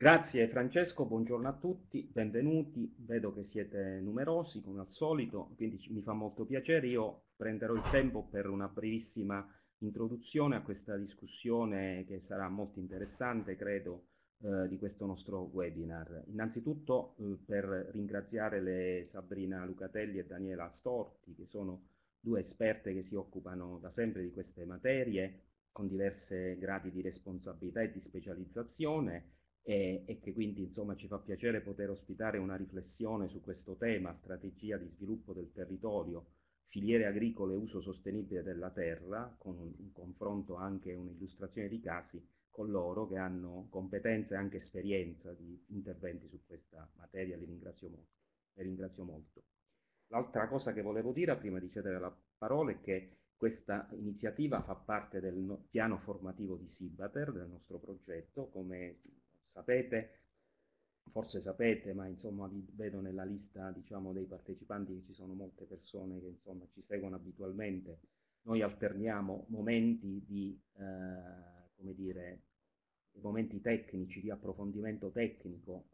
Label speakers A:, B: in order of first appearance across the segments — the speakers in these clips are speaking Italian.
A: Grazie Francesco, buongiorno a tutti, benvenuti, vedo che siete numerosi come al solito, quindi mi fa molto piacere, io prenderò il tempo per una brevissima introduzione a questa discussione che sarà molto interessante, credo, eh, di questo nostro webinar. Innanzitutto eh, per ringraziare le Sabrina Lucatelli e Daniela Storti, che sono due esperte che si occupano da sempre di queste materie, con diversi gradi di responsabilità e di specializzazione, e, eh, e, che quindi insomma ci fa piacere poter ospitare una riflessione su questo tema, strategia di sviluppo del territorio, filiere agricole e uso sostenibile della terra, con un, un confronto anche un'illustrazione di casi con loro che hanno competenza e anche esperienza di interventi su questa materia, li ringrazio molto. Le ringrazio molto. L'altra cosa che volevo dire prima di cedere la parola è che questa iniziativa fa parte del piano formativo di Sibater, del nostro progetto, come sapete, forse sapete, ma insomma vi vedo nella lista diciamo, dei partecipanti che ci sono molte persone che insomma, ci seguono abitualmente. Noi alterniamo momenti di, eh, come dire, momenti tecnici, di approfondimento tecnico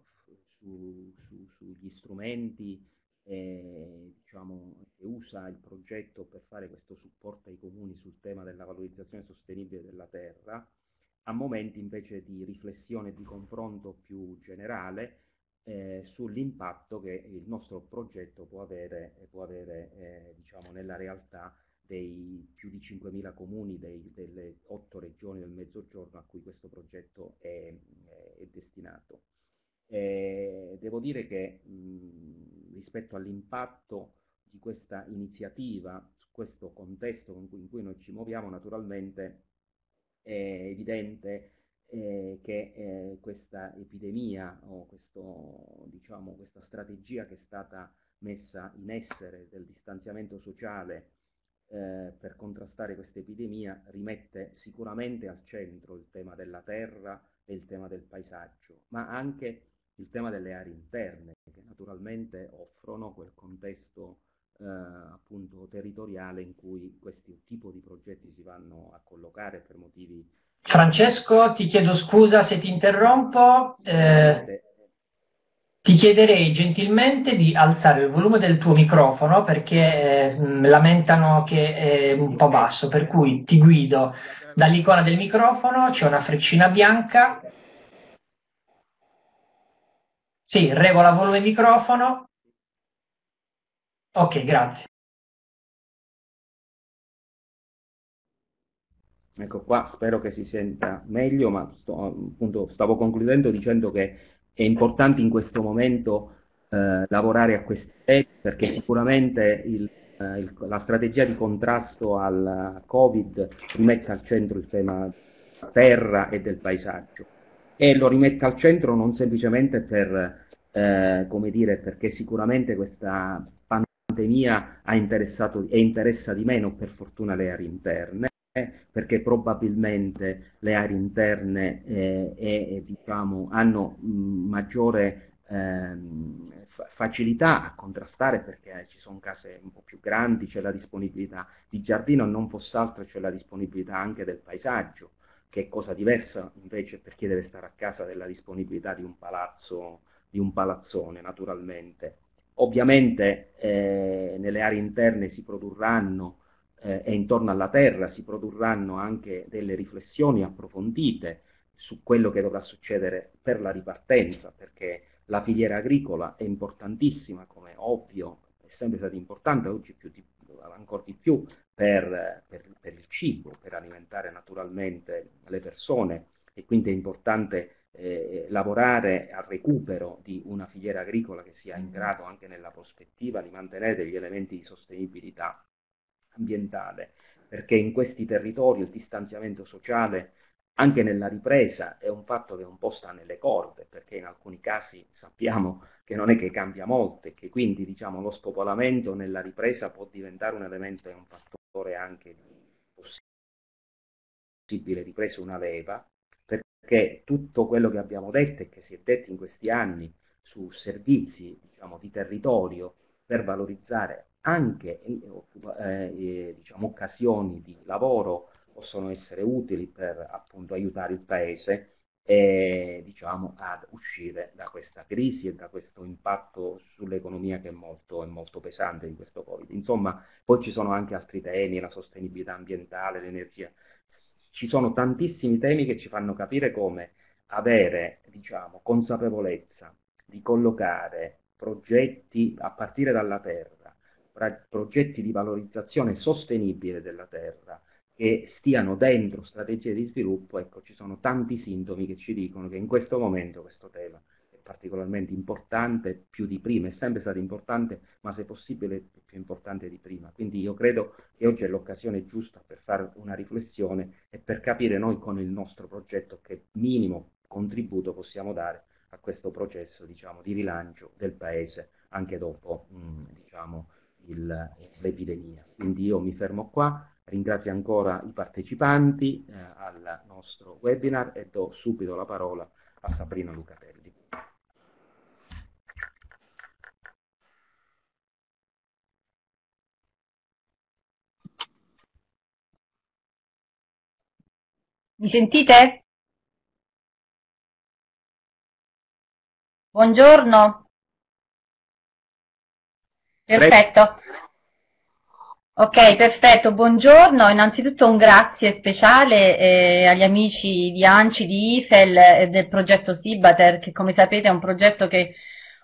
A: su, su, sugli strumenti eh, diciamo, che usa il progetto per fare questo supporto ai comuni sul tema della valorizzazione sostenibile della terra, a momenti invece di riflessione e di confronto più generale eh, sull'impatto che il nostro progetto può avere, eh, può avere eh, diciamo, nella realtà dei più di 5.000 comuni dei, delle 8 regioni del Mezzogiorno a cui questo progetto è, eh, è destinato. E eh, devo dire che mh, rispetto all'impatto di questa iniziativa su questo contesto in cui, in cui noi ci muoviamo, naturalmente è evidente eh, che eh, questa epidemia o questo, diciamo, questa strategia che è stata messa in essere del distanziamento sociale eh, per contrastare questa epidemia rimette sicuramente al centro il tema della terra e il tema del paesaggio, ma anche il tema delle aree interne che naturalmente offrono quel contesto eh, appunto territoriale in cui questi tipi di progetti si
B: vanno a collocare per motivi... Francesco, ti chiedo scusa se ti interrompo. Eh, ti chiederei gentilmente di alzare il volume del tuo microfono perché eh, lamentano che è un po' basso, per cui ti guido dall'icona del microfono, c'è una freccina bianca. Sì, regola volume microfono. Ok, grazie.
A: Ecco qua, spero che si senta meglio, ma sto, appunto, stavo concludendo dicendo che è importante in questo momento eh, lavorare a questi temi perché sicuramente il, eh, il, la strategia di contrasto al Covid rimette al centro il tema della terra e del paesaggio e lo rimette al centro non semplicemente per, eh, come dire, perché sicuramente questa pandemia ha interessato e interessa di meno per fortuna le aree interne perché probabilmente le aree interne eh, è, diciamo, hanno maggiore ehm, facilità a contrastare perché ci sono case un po' più grandi, c'è la disponibilità di giardino, non fosse altro c'è la disponibilità anche del paesaggio, che è cosa diversa invece per chi deve stare a casa della disponibilità di un palazzo, di un palazzone naturalmente. Ovviamente eh, nelle aree interne si produrranno eh, e intorno alla Terra si produrranno anche delle riflessioni approfondite su quello che dovrà succedere per la ripartenza, perché la filiera agricola è importantissima, come ovvio, è sempre stata importante, oggi più di, ancora di più per, per, per il cibo, per alimentare naturalmente le persone e quindi è importante eh, eh, lavorare al recupero di una filiera agricola che sia in grado anche nella prospettiva di mantenere degli elementi di sostenibilità ambientale, perché in questi territori il distanziamento sociale anche nella ripresa è un fatto che un po' sta nelle corde, perché in alcuni casi sappiamo che non è che cambia molto e che quindi diciamo, lo spopolamento nella ripresa può diventare un elemento e un fattore anche di possibile ripresa, una leva, che tutto quello che abbiamo detto e che si è detto in questi anni su servizi diciamo, di territorio per valorizzare anche eh, eh diciamo, occasioni di lavoro possono essere utili per appunto aiutare il paese eh, diciamo, ad uscire da questa crisi e da questo impatto sull'economia che è molto, è molto pesante in questo Covid. Insomma, poi ci sono anche altri temi, la sostenibilità ambientale, l'energia ci sono tantissimi temi che ci fanno capire come avere, diciamo, consapevolezza di collocare progetti a partire dalla terra, progetti di valorizzazione sostenibile della terra che stiano dentro strategie di sviluppo, ecco, ci sono tanti sintomi che ci dicono che in questo momento questo tema particolarmente importante più di prima, è sempre stato importante, ma se possibile più importante di prima. Quindi io credo che oggi è l'occasione giusta per fare una riflessione e per capire noi con il nostro progetto che minimo contributo possiamo dare a questo processo diciamo, di rilancio del Paese anche dopo mh, mm, diciamo, il, l'epidemia. Quindi io mi fermo qua, ringrazio ancora i partecipanti eh, al nostro webinar e do subito la parola a Sabrina Lucatelli.
C: Mi sentite? Buongiorno. Perfetto. Ok, perfetto, buongiorno. Innanzitutto un grazie speciale eh, agli amici di ANCI, di IFEL e del progetto Sibater, che come sapete è un progetto che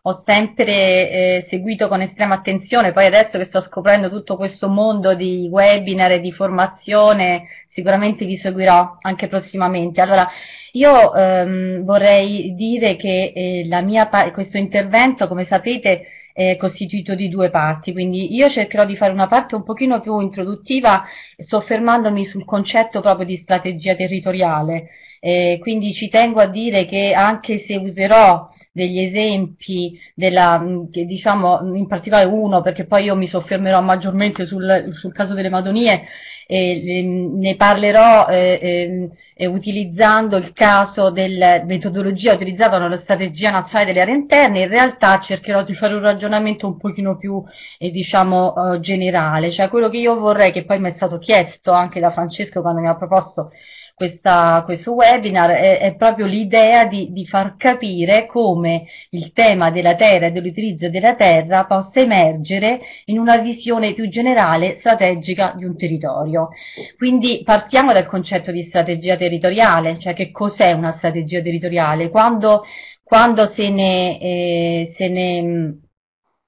C: ho sempre eh, seguito con estrema attenzione, poi adesso che sto scoprendo tutto questo mondo di webinar e di formazione, sicuramente vi seguirò anche prossimamente. Allora, io ehm, vorrei dire che eh, mia, questo intervento, come sapete, è costituito di due parti, quindi io cercherò di fare una parte un pochino più introduttiva, soffermandomi sul concetto proprio di strategia territoriale. Eh, quindi ci tengo a dire che anche se userò degli esempi della, mm, che diciamo mm, in particolare uno perché poi io mi soffermerò maggiormente sul, sul caso delle Madonie e ehm, ne parlerò eh, eh, utilizzando il caso della metodologia utilizzata nella strategia nazionale delle aree interne, in realtà cercherò di fare un ragionamento un pochino più eh, diciamo, eh, generale, cioè quello che io vorrei, che poi mi è stato chiesto anche da Francesco quando mi ha proposto questa, questo webinar è, è proprio l'idea di, di, far capire come il tema della terra e dell'utilizzo della terra possa emergere in una visione più generale strategica di un territorio. Quindi partiamo dal concetto di strategia territoriale, cioè che cos'è una strategia territoriale? Quando, quando se ne, eh, se ne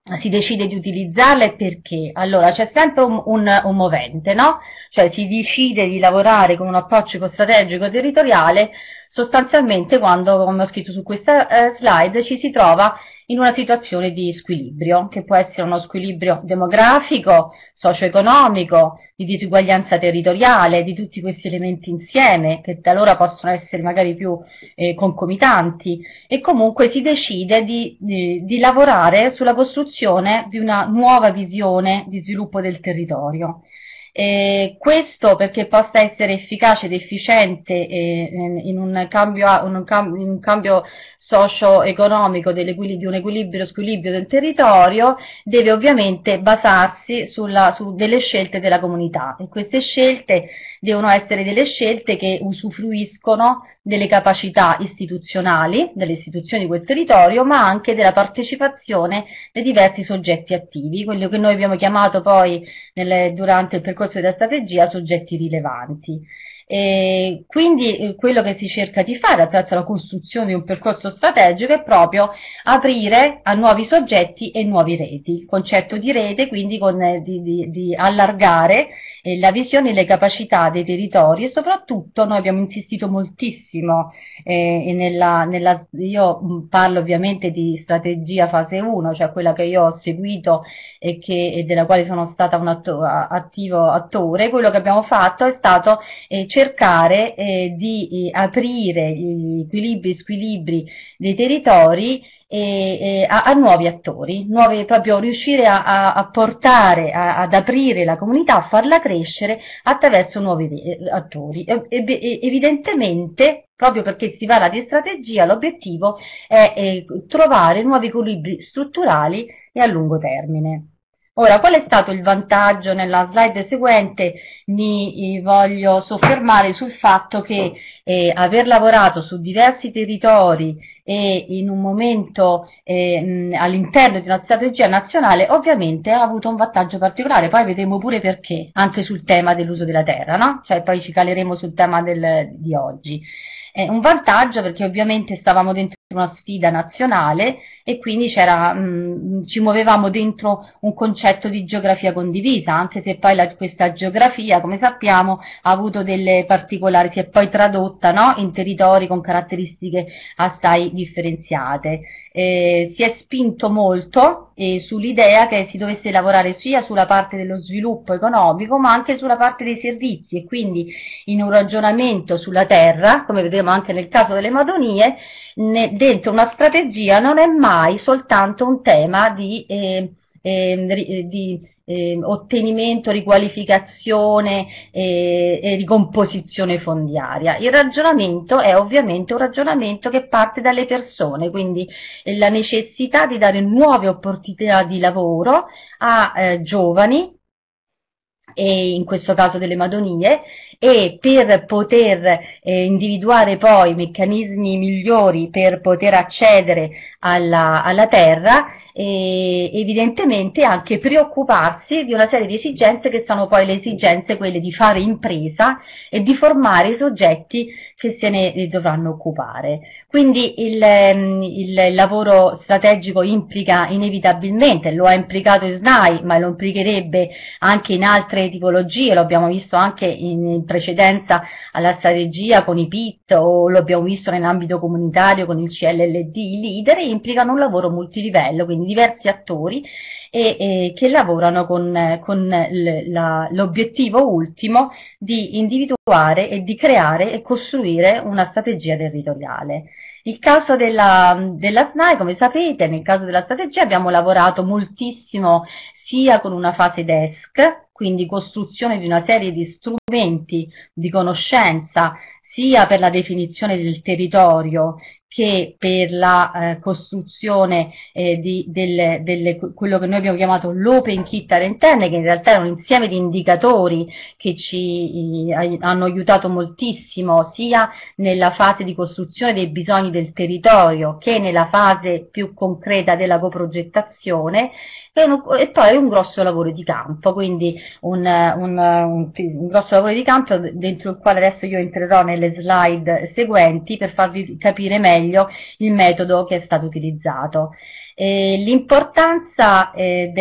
C: eh, si decide di utilizzarla e perché? Allora, c'è sempre un, un, un, movente, no? Cioè si decide di lavorare con un approccio strategico territoriale sostanzialmente quando, come ho scritto su questa eh, slide, ci si trova in una situazione di squilibrio, che può essere uno squilibrio demografico, socio-economico, di disuguaglianza territoriale, di tutti questi elementi insieme, che talora possono essere magari più eh, concomitanti, e comunque si decide di, di, di lavorare sulla costruzione di una nuova visione di sviluppo del territorio. Eh, questo perché possa essere efficace ed efficiente eh, in, un cambio, un, in un cambio socio-economico di un equilibrio squilibrio del territorio deve ovviamente basarsi sulla, su delle scelte della comunità e queste scelte devono essere delle scelte che usufruiscono delle capacità istituzionali delle istituzioni di quel territorio, ma anche della partecipazione dei diversi soggetti attivi, quello che noi abbiamo chiamato poi nel, durante il percorso della strategia soggetti rilevanti. E quindi eh, quello che si cerca di fare attraverso la costruzione di un percorso strategico è proprio aprire a nuovi soggetti e nuove reti. Il concetto di rete quindi con, eh, di, di, di, allargare eh, la visione e le capacità dei territori e soprattutto noi abbiamo insistito moltissimo, eh, nella, nella, io parlo ovviamente di strategia fase 1, cioè quella che io ho seguito e, che, e della quale sono stata un attivo attore, quello che abbiamo fatto è stato eh, cercare cercare eh, di eh, aprire gli equilibri e squilibri dei territori e, e a, a, nuovi attori, nuovi, proprio riuscire a, a portare, a, ad aprire la comunità, a farla crescere attraverso nuovi eh, attori. E, e, evidentemente, proprio perché si parla di strategia, l'obiettivo è, è eh, trovare nuovi equilibri strutturali e a lungo termine. Ora, qual è stato il vantaggio? Nella slide seguente mi eh, voglio soffermare sul fatto che eh, aver lavorato su diversi territori e in un momento eh, all'interno di una strategia nazionale ovviamente ha avuto un vantaggio particolare, poi vedremo pure perché, anche sul tema dell'uso della terra, no? Cioè poi ci caleremo sul tema del, di oggi è eh, un vantaggio perché ovviamente stavamo dentro una sfida nazionale e quindi mh, mm, ci muovevamo dentro un concetto di geografia condivisa, anche se poi la, questa geografia, come sappiamo, ha avuto delle particolari, si è poi tradotta no? in territori con caratteristiche assai differenziate. Eh, si è spinto molto eh, sull'idea che si dovesse lavorare sia sulla parte dello sviluppo economico ma anche sulla parte dei servizi e quindi in un ragionamento sulla terra, come vedete vedremo anche nel caso delle Madonie, ne, dentro una strategia non è mai soltanto un tema di, eh, eh, di eh, ottenimento, riqualificazione eh, e ricomposizione fondiaria. Il ragionamento è ovviamente un ragionamento che parte dalle persone, quindi eh, la necessità di dare nuove opportunità di lavoro a eh, giovani e in questo caso delle Madonie e per poter eh, individuare poi meccanismi migliori per poter accedere alla, alla terra e evidentemente anche preoccuparsi di una serie di esigenze che sono poi le esigenze quelle di fare impresa e di formare i soggetti che se ne dovranno occupare. Quindi il, ehm, il lavoro strategico implica inevitabilmente, lo ha implicato SNAI ma lo implicherebbe anche in altre varie tipologie, lo abbiamo visto anche in precedenza alla strategia con i PIT o lo abbiamo visto in ambito comunitario con il CLLD, i leader implicano un lavoro multilivello, quindi diversi attori e, e che lavorano con, con l'obiettivo ultimo di individuare e di creare e costruire una strategia territoriale. Il caso della, della SNAI, come sapete, nel caso della strategia abbiamo lavorato moltissimo sia con una fase desk, quindi costruzione di una serie di strumenti di conoscenza sia per la definizione del territorio che per la eh, costruzione eh, di delle, delle, quello che noi abbiamo chiamato l'open kit arentenne, che in realtà è un insieme di indicatori che ci eh, hanno aiutato moltissimo sia nella fase di costruzione dei bisogni del territorio che nella fase più concreta della coprogettazione e poi un grosso lavoro di campo, quindi un, un, un, un, grosso lavoro di campo dentro il quale adesso io entrerò nelle slide seguenti per farvi capire meglio il metodo che è stato utilizzato. l'importanza eh,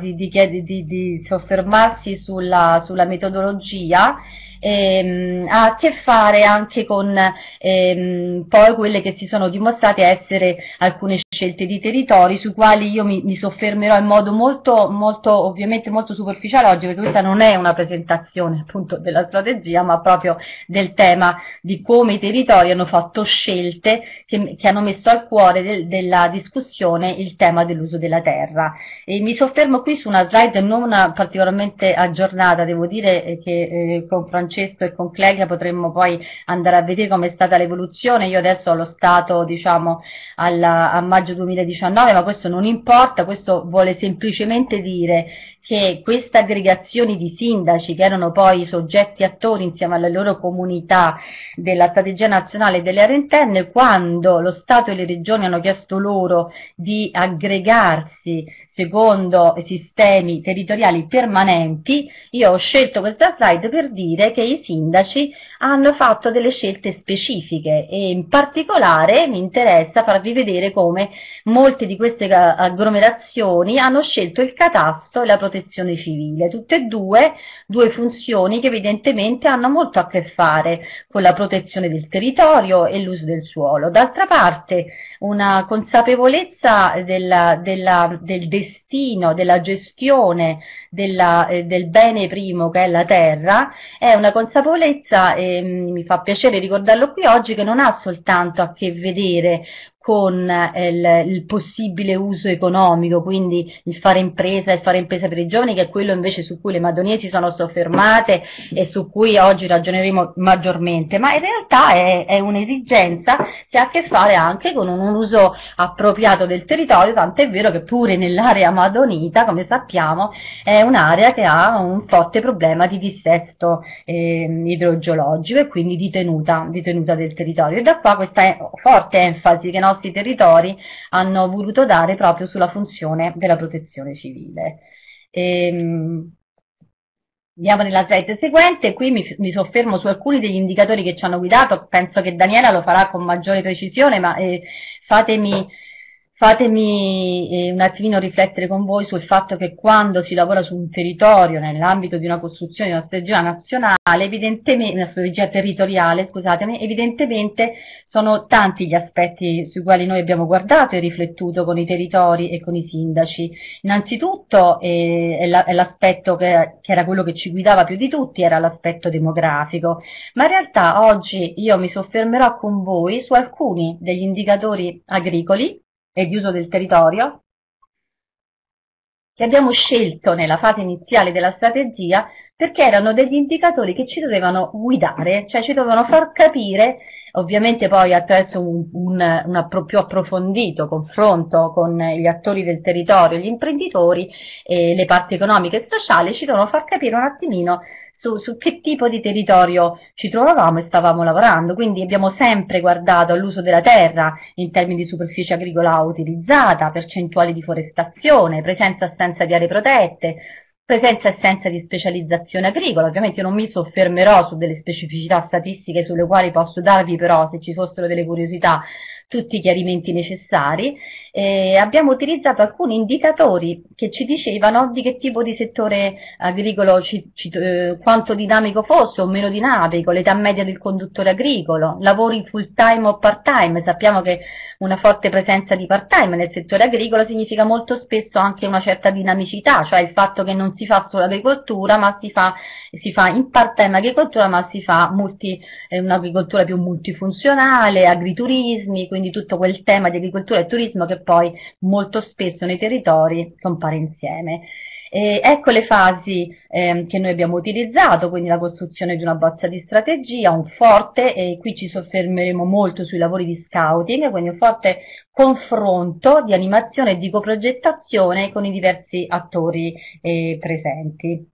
C: di, di, di, di, soffermarsi sulla, sulla metodologia ehm, ha a che fare anche con ehm, poi quelle che si sono dimostrate essere alcune scelte di territori sui quali io mi, mi soffermerò in modo molto, molto, ovviamente molto superficiale oggi perché questa non è una presentazione appunto della strategia ma proprio del tema di come i territori hanno fatto scelte che, che hanno messo al cuore del, della discussione il tema dell'uso della terra. E mi soffermo qui su una slide non particolarmente aggiornata, devo dire eh, che eh, con Francesco Francesco e con Clelia potremmo poi andare a vedere com'è stata l'evoluzione. Io adesso ho lo stato diciamo, alla, a maggio 2019, ma questo non importa, questo vuole semplicemente dire che questa aggregazione di sindaci, che erano poi soggetti attori insieme alle loro comunità della strategia nazionale delle aree interne, quando lo Stato e le regioni hanno chiesto loro di aggregarsi secondo sistemi territoriali permanenti, io ho scelto questa slide per dire che che i sindaci hanno fatto delle scelte specifiche e in particolare mi interessa farvi vedere come molte di queste eh, agglomerazioni hanno scelto il catasto e la protezione civile, tutte e due, due funzioni che evidentemente hanno molto a che fare con la protezione del territorio e l'uso del suolo. D'altra parte una consapevolezza della, della, del destino, della gestione della, eh, del bene primo che è la terra, è una una consapevolezza, e ehm, mi fa piacere ricordarlo qui oggi, che non ha soltanto a che vedere con eh, il, il, possibile uso economico, quindi il fare impresa, il fare impresa per i giovani, che è quello invece su cui le madonie si sono soffermate e su cui oggi ragioneremo maggiormente, ma in realtà è, è un'esigenza che ha a che fare anche con un, un uso appropriato del territorio, tant'è vero che pure nell'area madonita, come sappiamo, è un'area che ha un forte problema di dissesto eh, idrogeologico e quindi di tenuta, di tenuta del territorio. E da qua questa forte enfasi che i altri territori hanno voluto dare proprio sulla funzione della protezione civile. Ehm, Andiamo nella slide seguente, qui mi, mi, soffermo su alcuni degli indicatori che ci hanno guidato, penso che Daniela lo farà con maggiore precisione, ma eh, fatemi Fatemi eh, un attimino riflettere con voi sul fatto che quando si lavora su un territorio nell'ambito di una costruzione di una strategia nazionale, evidentemente, una strategia territoriale, scusatemi, evidentemente sono tanti gli aspetti sui quali noi abbiamo guardato e riflettuto con i territori e con i sindaci. Innanzitutto eh, è l'aspetto che, che era quello che ci guidava più di tutti, era l'aspetto demografico, ma in realtà oggi io mi soffermerò con voi su alcuni degli indicatori agricoli e di uso del territorio che abbiamo scelto nella fase iniziale della strategia perché erano degli indicatori che ci dovevano guidare, cioè ci dovevano far capire, ovviamente poi attraverso un, un, un appro più approfondito confronto con gli attori del territorio, gli imprenditori e le parti economiche e sociali, ci dovevano far capire un attimino su, su, che tipo di territorio ci trovavamo e stavamo lavorando, quindi abbiamo sempre guardato all'uso della terra in termini di superficie agricola utilizzata, percentuali di forestazione, presenza e assenza di aree protette, presenza e assenza di specializzazione agricola, ovviamente io non mi soffermerò su delle specificità statistiche sulle quali posso darvi però, se ci fossero delle curiosità, tutti i chiarimenti necessari, eh, abbiamo utilizzato alcuni indicatori che ci dicevano di che tipo di settore agricolo, ci, ci, eh, quanto dinamico fosse o meno dinamico, l'età media del conduttore agricolo, lavori full time o part time, sappiamo che una forte presenza di part time nel settore agricolo significa molto spesso anche una certa dinamicità, cioè il fatto che non si fa solo agricoltura, ma si fa, si fa in part time agricoltura, ma si fa multi, eh, un'agricoltura più multifunzionale, agriturismi, quindi tutto quel tema di agricoltura e turismo che poi molto spesso nei territori compare insieme. E ecco le fasi eh, che noi abbiamo utilizzato, quindi la costruzione di una bozza di strategia, un forte, e qui ci soffermeremo molto sui lavori di scouting, quindi un forte confronto di animazione e di coprogettazione con i diversi attori eh, presenti.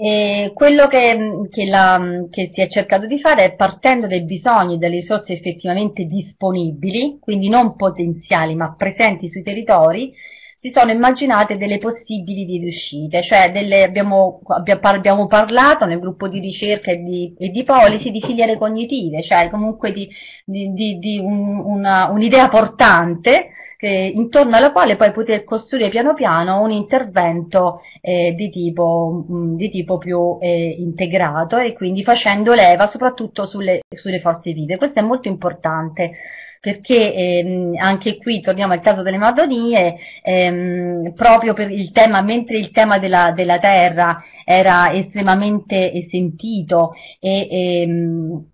C: E quello che, mm, che, la, mm, che, si è cercato di fare è partendo dai bisogni delle risorse effettivamente disponibili, quindi non potenziali ma presenti sui territori, si sono immaginate delle possibili vie d'uscita, cioè delle, abbiamo, abbiamo, parlato nel gruppo di ricerca e di, e di policy di filiere cognitive, cioè comunque di, di, di un'idea un portante che, intorno alla quale poi poter costruire piano piano un intervento eh, di, tipo, mh, mm, di, tipo, più eh, integrato e quindi facendo leva soprattutto sulle, sulle forze vive. Questo è molto importante perché ehm, anche qui torniamo al caso delle Madonie, ehm, proprio per il tema, mentre il tema della, della terra era estremamente sentito e ehm,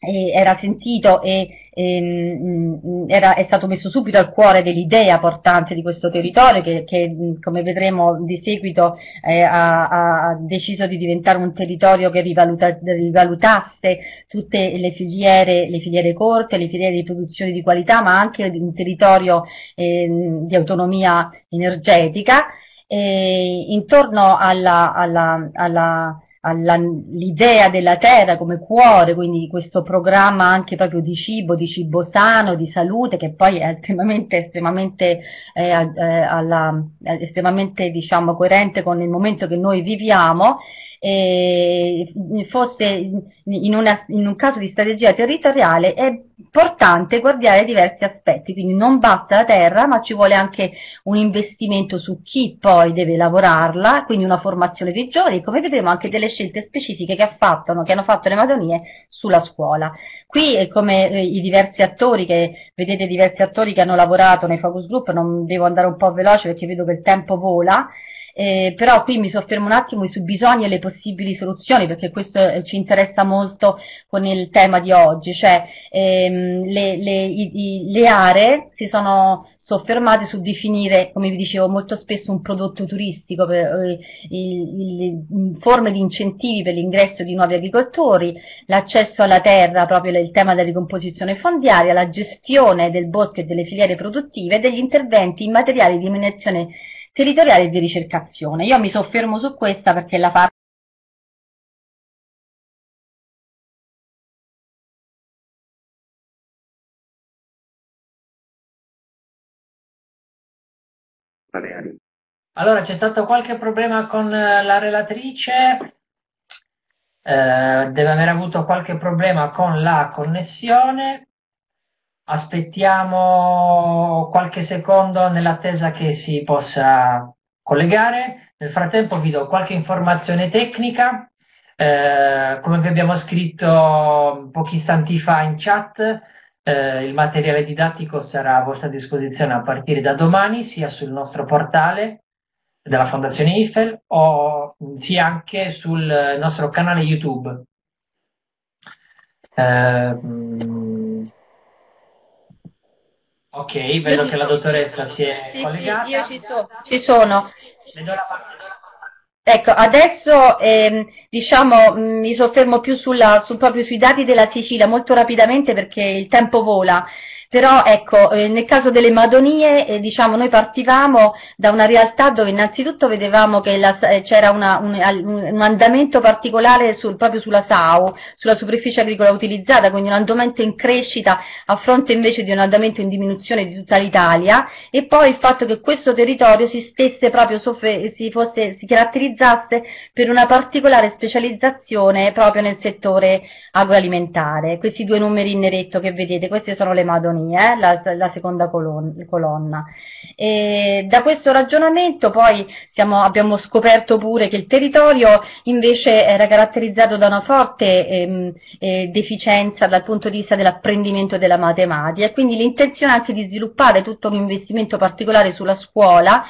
C: era sentito e, e ehm, era, è stato messo subito al cuore dell'idea portante di questo territorio che, che come vedremo di seguito eh, ha, ha, deciso di diventare un territorio che rivaluta, rivalutasse tutte le filiere, le filiere, corte, le filiere di produzione di qualità ma anche un territorio eh, di autonomia energetica e intorno alla, alla, alla all'idea della terra come cuore, quindi questo programma anche proprio di cibo, di cibo sano, di salute, che poi è estremamente, estremamente, eh, eh alla, estremamente diciamo, coerente con il momento che noi viviamo, e fosse in, una, in un caso di strategia territoriale è importante guardare diversi aspetti, quindi non basta la terra, ma ci vuole anche un investimento su chi poi deve lavorarla, quindi una formazione dei giovani, come vedremo anche delle scelte specifiche che, che hanno fatto le Madonie sulla scuola. Qui è come eh, i diversi attori che, vedete diversi attori che hanno lavorato nei focus group, non devo andare un po' veloce perché vedo che il tempo vola, eh, però qui mi soffermo un attimo sui bisogni e le possibili soluzioni, perché questo eh, ci interessa molto con il tema di oggi, cioè ehm, le, le, i, le aree si sono soffermate su definire, come vi dicevo, molto spesso un prodotto turistico, per, eh, forme di incentivi per l'ingresso di nuovi agricoltori, l'accesso alla terra, proprio il tema della ricomposizione fondiaria, la gestione del bosco e delle filiere produttive e degli interventi in materiali di diminuzione
B: territoriali di ricercazione. Io mi soffermo su questa perché la parte Allora, c'è stato qualche problema con eh, la relatrice, eh, deve aver avuto qualche problema con la connessione aspettiamo qualche secondo nell'attesa che si possa collegare. Nel frattempo vi do qualche informazione tecnica. Eh, come vi abbiamo scritto pochi istanti fa in chat, eh, il materiale didattico sarà a vostra disposizione a partire da domani, sia sul nostro portale della Fondazione Eiffel, o, sia anche sul nostro canale YouTube. Eh, Ok, vedo che la dottoressa si è sì, collegata. Sì, io ci, so,
C: ci sono. Ecco, adesso ehm, diciamo, mm, mi soffermo più sulla, su, proprio sui dati della Sicilia molto rapidamente perché il tempo vola. Però ecco, eh, nel caso delle Madonie, eh, diciamo, noi partivamo da una realtà dove innanzitutto vedevamo che eh, c'era un, un, andamento particolare sul, proprio sulla SAU, sulla superficie agricola utilizzata, quindi un andamento in crescita a fronte invece di un andamento in diminuzione di tutta l'Italia e poi il fatto che questo territorio si stesse proprio si, fosse, si caratterizzasse per una particolare specializzazione proprio nel settore agroalimentare. Questi due numeri in eretto che vedete, queste sono le Madonie economia, eh, la, la, seconda colonna. E da questo ragionamento poi siamo, abbiamo scoperto pure che il territorio invece era caratterizzato da una forte ehm, eh, deficienza dal punto di vista dell'apprendimento della matematica e quindi l'intenzione anche di sviluppare tutto un investimento particolare sulla scuola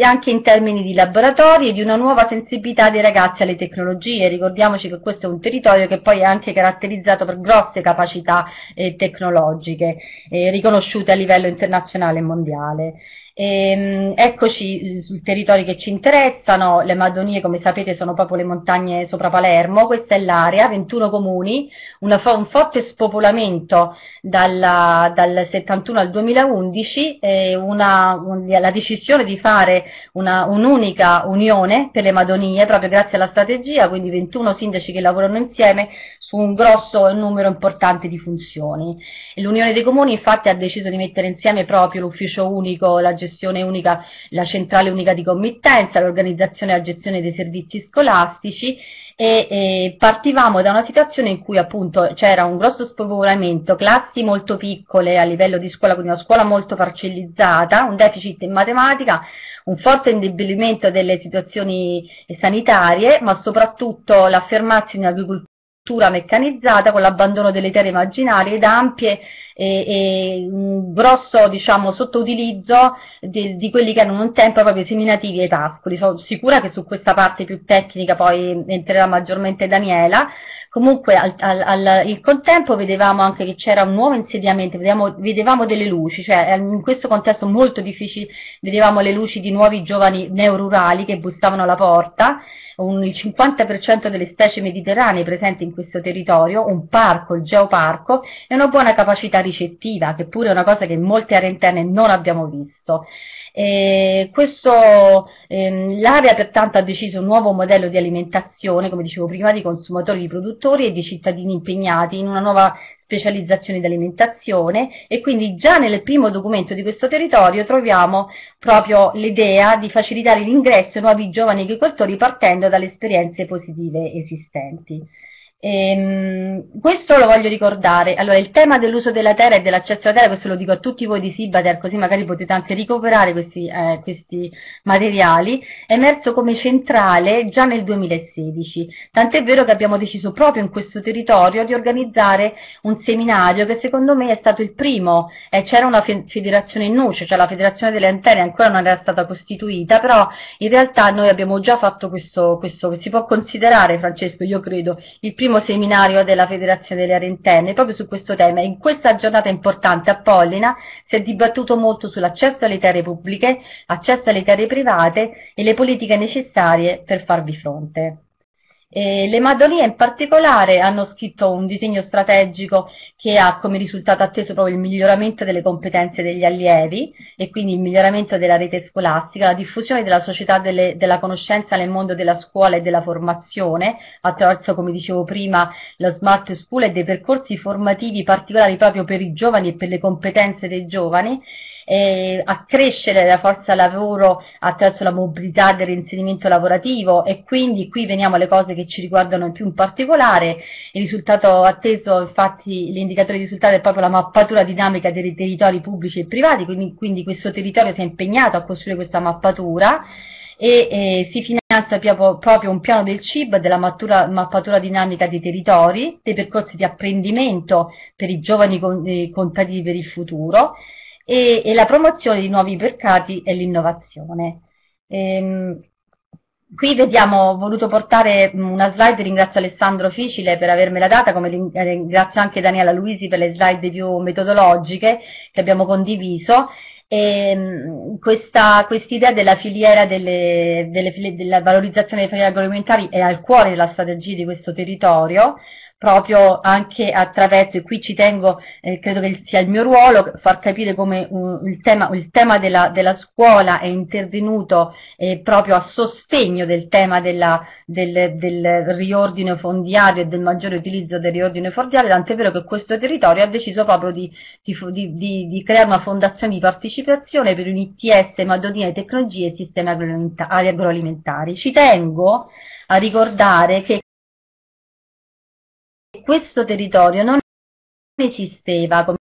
C: e anche in termini di laboratori e di una nuova sensibilità dei ragazzi alle tecnologie. Ricordiamoci che questo è un territorio che poi è anche caratterizzato per grosse capacità eh, tecnologiche, eh, riconosciute a livello internazionale e mondiale. E, ehm, eccoci eh, sul territori che ci interessano, le Madonie come sapete sono proprio le montagne sopra Palermo, questa è l'area, 21 comuni, una, un forte spopolamento dalla, dal 71 al 2011, eh, una, un, la decisione di fare un'unica un unione per le Madonie proprio grazie alla strategia, quindi 21 sindaci che lavorano insieme su un grosso numero importante di funzioni. L'Unione dei Comuni infatti ha deciso di mettere insieme proprio l'ufficio unico, la gestione unica, la centrale unica di committenza, l'organizzazione e la gestione dei servizi scolastici e eh, partivamo da una situazione in cui appunto c'era un grosso spopolamento, classi molto piccole a livello di scuola, quindi una scuola molto parcellizzata, un deficit in matematica, un forte indebolimento delle situazioni sanitarie, ma soprattutto l'affermazione di agricoltura struttura meccanizzata con l'abbandono delle terre immaginarie ed ampie e, e un grosso diciamo, sottoutilizzo di, di, quelli che erano un tempo proprio seminativi ai pascoli. Sono sicura che su questa parte più tecnica poi entrerà maggiormente Daniela. Comunque al, al, al il contempo vedevamo anche che c'era un nuovo insediamento, vedevamo, vedevamo, delle luci, cioè eh, in questo contesto molto difficile vedevamo le luci di nuovi giovani neorurali che bussavano alla porta, un, il 50% delle specie mediterranee presenti in questo territorio, un parco, il geoparco, e una buona capacità ricettiva, che pure è una cosa che in molte aree interne non abbiamo visto. Ehm, l'area pertanto ha deciso un nuovo modello di alimentazione, come dicevo prima, di consumatori, di produttori e di cittadini impegnati in una nuova specializzazione di alimentazione e quindi già nel primo documento di questo territorio troviamo proprio l'idea di facilitare l'ingresso ai nuovi giovani agricoltori partendo dalle esperienze positive esistenti. Ehm, questo lo voglio ricordare. Allora, il tema dell'uso della terra e dell'accesso alla terra, questo lo dico a tutti voi di Sibater, così magari potete anche recuperare questi, eh, questi materiali, è emerso come centrale già nel 2016. Tant'è vero che abbiamo deciso proprio in questo territorio di organizzare un seminario che secondo me è stato il primo. Eh, c'era una federazione in nuce, cioè la federazione delle antenne ancora non era stata costituita, però in realtà noi abbiamo già fatto questo, questo si può considerare, Francesco, io credo, il primo primo seminario della Federazione delle Arentene proprio su questo tema. In questa giornata importante a Pollina si è dibattuto molto sull'accesso alle terre pubbliche, accesso alle terre private e le politiche necessarie per farvi fronte. Eh, le Madonie in particolare hanno scritto un disegno strategico che ha come risultato atteso proprio il miglioramento delle competenze degli allievi e quindi il miglioramento della rete scolastica, la diffusione della società delle, della conoscenza nel mondo della scuola e della formazione attraverso, come dicevo prima, la Smart School e dei percorsi formativi particolari proprio per i giovani e per le competenze dei giovani eh, accrescere la forza lavoro attraverso la mobilità del reinserimento lavorativo e quindi qui veniamo alle cose che ci riguardano più in particolare. Il risultato atteso, infatti, l'indicatore di risultato è proprio la mappatura dinamica dei territori pubblici e privati, quindi, quindi questo territorio si è impegnato a costruire questa mappatura e eh, si finanzia proprio un piano del CIB della matura, mappatura dinamica dei territori, dei percorsi di apprendimento per i giovani eh, contadini per il futuro e, e la promozione di nuovi mercati e l'innovazione. Ehm, qui vediamo, ho voluto portare una slide, ringrazio Alessandro Ficile per avermela data, come eh, ringrazio anche Daniela Luisi per le slide più metodologiche che abbiamo condiviso. E ehm, questa quest idea della filiera delle, delle, della valorizzazione delle filiere agroalimentari è al cuore della strategia di questo territorio proprio anche attraverso, e qui ci tengo, eh, credo che sia il mio ruolo, far capire come uh, il tema, il tema della, della, scuola è intervenuto eh, proprio a sostegno del tema della, del, del, riordino fondiario e del maggiore utilizzo del riordine fondiario, tant'è vero che questo territorio ha deciso proprio di, di, di, di creare una fondazione di partecipazione per un ITS Madonnina di Tecnologie e Sistemi Agroalimentari. Ci tengo a ricordare che questo territorio non esisteva come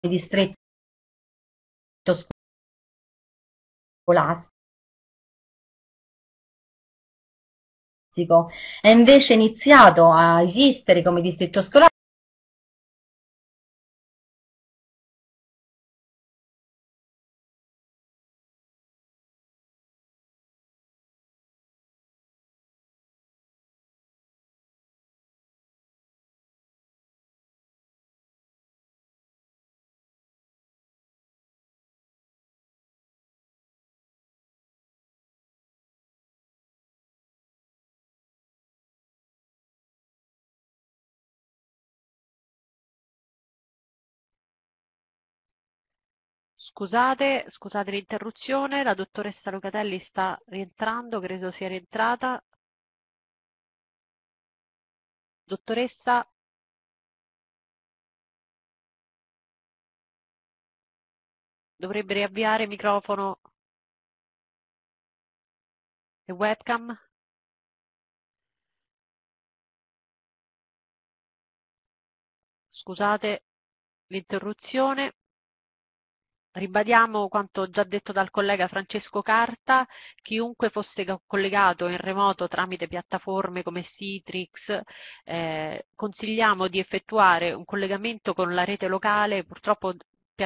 B: distretto scolastico. È invece iniziato a esistere come distretto scolastico Scusate, scusate
C: l'interruzione, la dottoressa Locatelli sta rientrando, credo sia rientrata. Dottoressa? Dovrebbe riavviare microfono e webcam. Scusate l'interruzione. Ribadiamo quanto già detto dal collega Francesco Carta, chiunque fosse collegato in remoto tramite piattaforme come Citrix, eh, consigliamo di effettuare un collegamento con la rete locale, purtroppo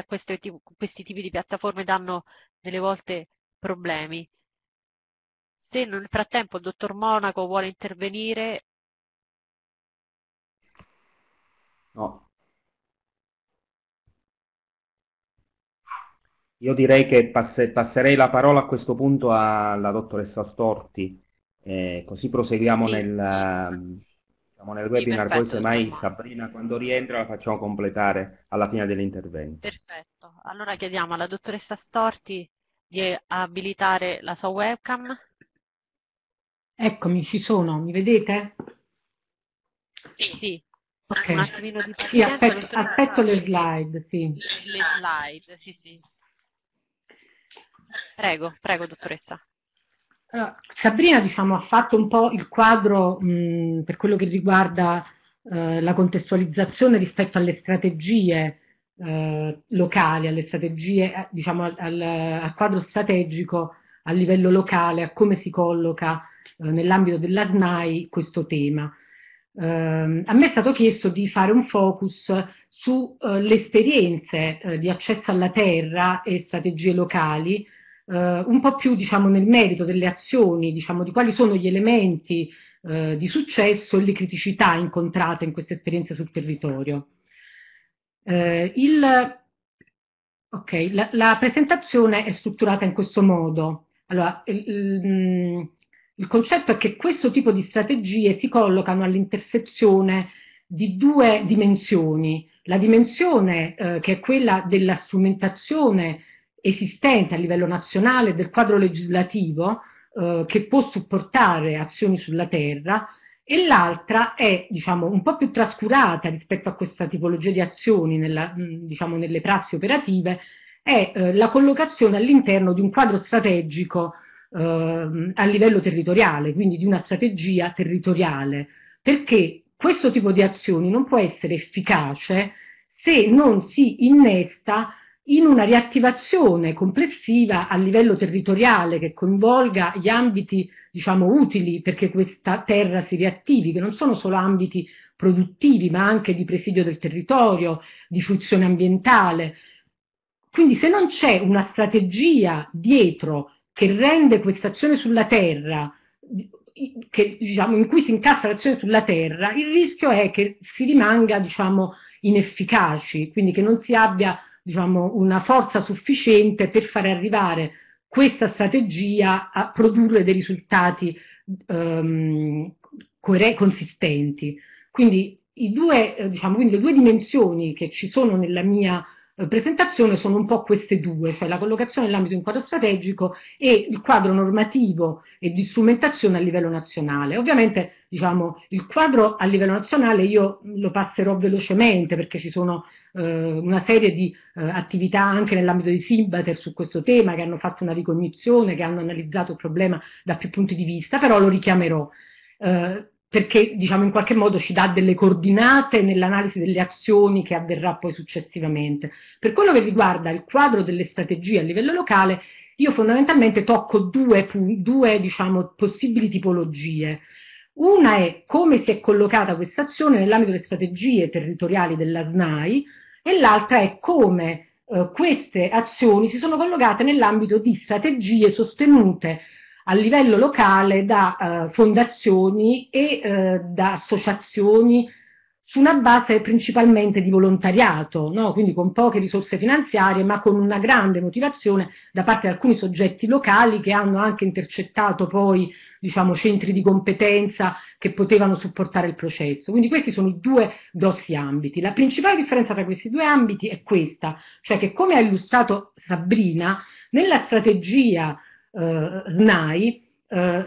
C: questi, questi tipi di piattaforme danno delle volte problemi. Se nel frattempo il dottor Monaco vuole intervenire...
A: No, Io direi che passe, passerei la parola a questo punto alla dottoressa Storti, eh, così proseguiamo sì. nel, diciamo, nel, webinar, sì, poi mai Sabrina quando rientra la facciamo completare alla fine dell'intervento. Perfetto,
C: allora chiediamo alla dottoressa Storti di abilitare la sua webcam.
D: Eccomi, ci sono, mi vedete?
C: Sì, sì. Okay. Un attimino di pazienza. Sì, aspetto, aspetto le
D: slide, sì. Le
C: slide, sì, sì. Prego, prego dottoressa.
D: Allora, Sabrina diciamo, ha fatto un po' il quadro mh, per quello che riguarda eh, la contestualizzazione rispetto alle strategie eh, locali, alle strategie, eh, diciamo, al, al, al, quadro strategico a livello locale, a come si colloca eh, nell'ambito dell'ASNAI questo tema. Eh, a me è stato chiesto di fare un focus sulle eh, esperienze eh, di accesso alla terra e strategie locali eh, un po' più diciamo, nel merito delle azioni, diciamo, di quali sono gli elementi eh, di successo e le criticità incontrate in questa esperienza sul territorio. Eh, il, okay, la, la, presentazione è strutturata in questo modo. Allora, il, il, mm, il concetto è che questo tipo di strategie si collocano all'intersezione di due dimensioni. La dimensione eh, che è quella della strumentazione esistente a livello nazionale del quadro legislativo eh, che può supportare azioni sulla terra e l'altra è diciamo, un po' più trascurata rispetto a questa tipologia di azioni nella, diciamo, nelle prassi operative, è eh, la collocazione all'interno di un quadro strategico eh, a livello territoriale, quindi di una strategia territoriale, perché questo tipo di azioni non può essere efficace se non si innesta in una riattivazione complessiva a livello territoriale che coinvolga gli ambiti diciamo, utili perché questa terra si riattivi, che non sono solo ambiti produttivi ma anche di presidio del territorio, di funzione ambientale. Quindi se non c'è una strategia dietro che rende questa azione sulla terra, che, diciamo, in cui si incassa l'azione sulla terra, il rischio è che si rimanga diciamo, inefficaci, quindi che non si abbia diciamo, una forza sufficiente per fare arrivare questa strategia a produrre dei risultati ehm, consistenti. Quindi, due, eh, diciamo, quindi le due dimensioni che ci sono nella mia eh, presentazione sono un po' queste due, cioè la collocazione nell'ambito di un quadro strategico e il quadro normativo e di strumentazione a livello nazionale. Ovviamente diciamo, il quadro a livello nazionale io lo passerò velocemente perché ci sono eh, una serie di eh, attività anche nell'ambito di Simbater su questo tema che hanno fatto una ricognizione, che hanno analizzato il problema da più punti di vista, però lo richiamerò. Eh, perché diciamo in qualche modo ci dà delle coordinate nell'analisi delle azioni che avverrà poi successivamente. Per quello che riguarda il quadro delle strategie a livello locale, io fondamentalmente tocco due, due diciamo, possibili tipologie. Una è come si è collocata questa azione nell'ambito delle strategie territoriali della SNAI e l'altra è come eh, queste azioni si sono collocate nell'ambito di strategie sostenute a livello locale da eh, fondazioni e eh, da associazioni su una base principalmente di volontariato, no? quindi con poche risorse finanziarie ma con una grande motivazione da parte di alcuni soggetti locali che hanno anche intercettato poi diciamo, centri di competenza che potevano supportare il processo. Quindi questi sono i due grossi ambiti. La principale differenza tra questi due ambiti è questa, cioè che come ha illustrato Sabrina, nella strategia eh, NAI, eh,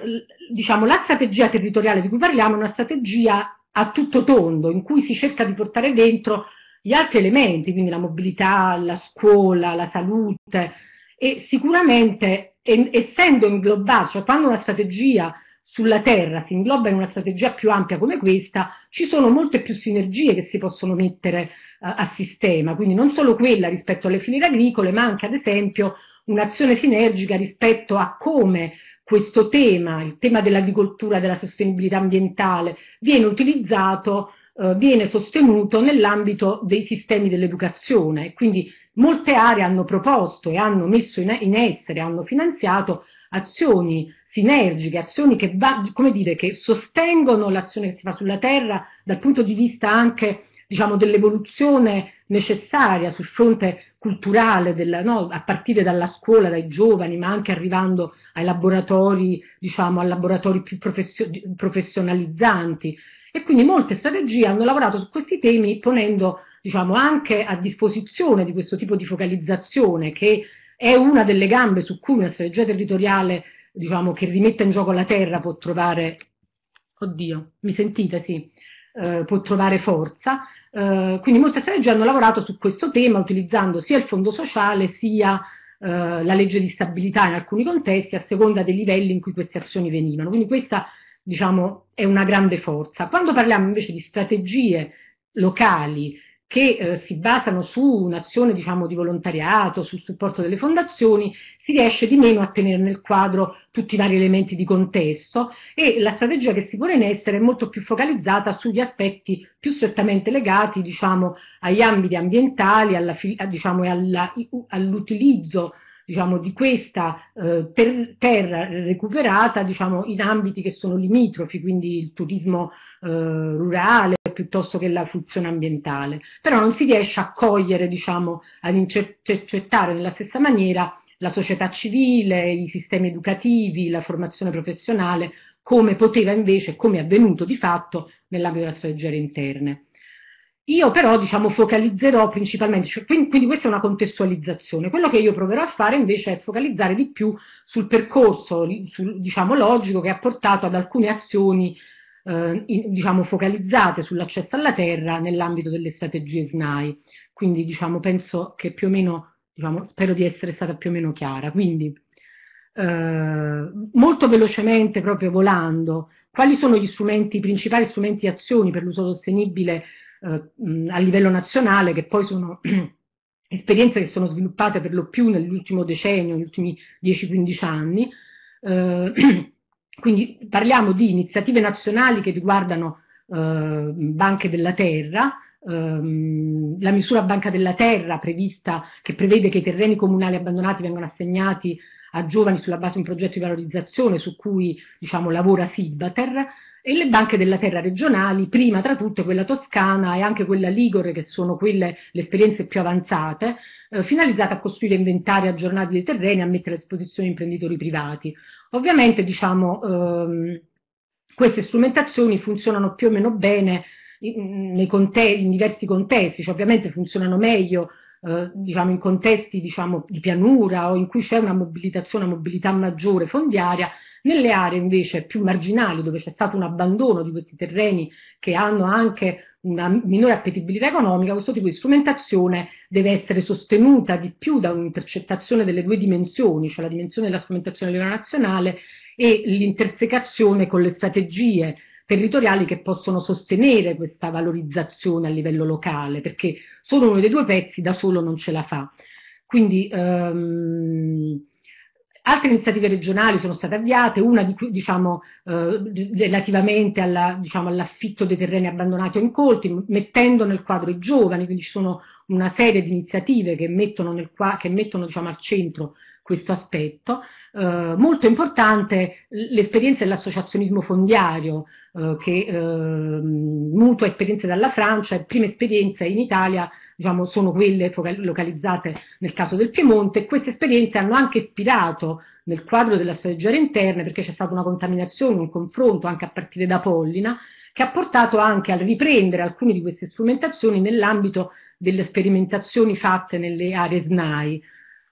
D: diciamo, la strategia territoriale di cui parliamo è una strategia a tutto tondo, in cui si cerca di portare dentro gli altri elementi, quindi la mobilità, la scuola, la salute, e sicuramente en- essendo inglobata, cioè quando una strategia sulla terra si ingloba in una strategia più ampia come questa, ci sono molte più sinergie che si possono mettere uh, a sistema, quindi non solo quella rispetto alle filiere agricole, ma anche ad esempio un'azione sinergica rispetto a come questo tema, il tema dell'agricoltura, della sostenibilità ambientale, viene utilizzato, eh, viene sostenuto nell'ambito dei sistemi dell'educazione. Quindi molte aree hanno proposto e hanno messo in, in essere, hanno finanziato azioni sinergiche, azioni che, va, come dire, che sostengono l'azione che si fa sulla terra dal punto di vista anche diciamo, dell'evoluzione necessaria sul fronte culturale, della, no? a partire dalla scuola, dai giovani, ma anche arrivando ai laboratori, diciamo, a laboratori più professio- professionalizzanti. E quindi molte strategie hanno lavorato su questi temi ponendo diciamo, anche a disposizione di questo tipo di focalizzazione, che è una delle gambe su cui una strategia territoriale diciamo, che rimette in gioco la terra può trovare... Oddio, mi sentite? Sì. Eh, può trovare forza. Eh, quindi molte strategie hanno lavorato su questo tema utilizzando sia il fondo sociale sia eh, la legge di stabilità in alcuni contesti a seconda dei livelli in cui queste azioni venivano. Quindi questa diciamo, è una grande forza. Quando parliamo invece di strategie locali che eh, si basano su un'azione diciamo, di volontariato, sul supporto delle fondazioni, si riesce di meno a tenere nel quadro tutti i vari elementi di contesto e la strategia che si pone in essere è molto più focalizzata sugli aspetti più strettamente legati diciamo, agli ambiti ambientali alla, diciamo, alla, all'utilizzo diciamo, di questa eh, ter terra recuperata diciamo, in ambiti che sono limitrofi, quindi il turismo eh, rurale piuttosto che la funzione ambientale. Però non si riesce a cogliere, diciamo, ad intercettare nella stessa maniera la società civile, i sistemi educativi, la formazione professionale, come poteva invece, come è avvenuto di fatto nell'ambito delle strategie interne. Io però diciamo, focalizzerò principalmente, cioè, quindi, quindi, questa è una contestualizzazione, quello che io proverò a fare invece è focalizzare di più sul percorso sul, diciamo, logico che ha portato ad alcune azioni eh, in, diciamo, focalizzate sull'accesso alla terra nell'ambito delle strategie SNAI. Quindi diciamo, penso che più o meno, diciamo, spero di essere stata più o meno chiara. Quindi eh, molto velocemente, proprio volando, quali sono gli strumenti, i principali strumenti e azioni per l'uso sostenibile? eh, a livello nazionale, che poi sono esperienze che sono sviluppate per lo più nell'ultimo decennio, negli ultimi 10-15 anni. Eh, quindi parliamo di iniziative nazionali che riguardano eh, banche della terra, ehm, la misura banca della terra prevista, che prevede che i terreni comunali abbandonati vengano assegnati a giovani sulla base di un progetto di valorizzazione su cui diciamo, lavora Silvater e le banche della terra regionali, prima tra tutte quella toscana e anche quella ligure che sono quelle, le esperienze più avanzate, eh, finalizzate a costruire inventari aggiornati dei terreni e a mettere a disposizione imprenditori privati. Ovviamente diciamo, ehm, queste strumentazioni funzionano più o meno bene in, in, in diversi contesti, cioè, ovviamente funzionano meglio eh, diciamo in contesti diciamo, di pianura o in cui c'è una mobilitazione, una mobilità maggiore fondiaria, nelle aree invece più marginali dove c'è stato un abbandono di questi terreni che hanno anche una minore appetibilità economica, questo tipo di strumentazione deve essere sostenuta di più da un'intercettazione delle due dimensioni, cioè la dimensione della strumentazione a livello nazionale e l'intersecazione con le strategie territoriali che possono sostenere questa valorizzazione a livello locale, perché solo uno dei due pezzi da solo non ce la fa. Quindi ehm, altre iniziative regionali sono state avviate, una di, diciamo, eh, relativamente alla, diciamo, all'affitto dei terreni abbandonati o incolti, mettendo nel quadro i giovani, quindi ci sono una serie di iniziative che mettono, qua, che mettono diciamo, al centro questo aspetto. Eh, molto importante l'esperienza dell'associazionismo fondiario, eh, che eh, mutua esperienze dalla Francia e prime esperienze in Italia diciamo, sono quelle localizzate nel caso del Piemonte e queste esperienze hanno anche ispirato nel quadro della strategia interna perché c'è stata una contaminazione, un confronto anche a partire da Pollina che ha portato anche a riprendere alcune di queste strumentazioni nell'ambito delle sperimentazioni fatte nelle aree SNAI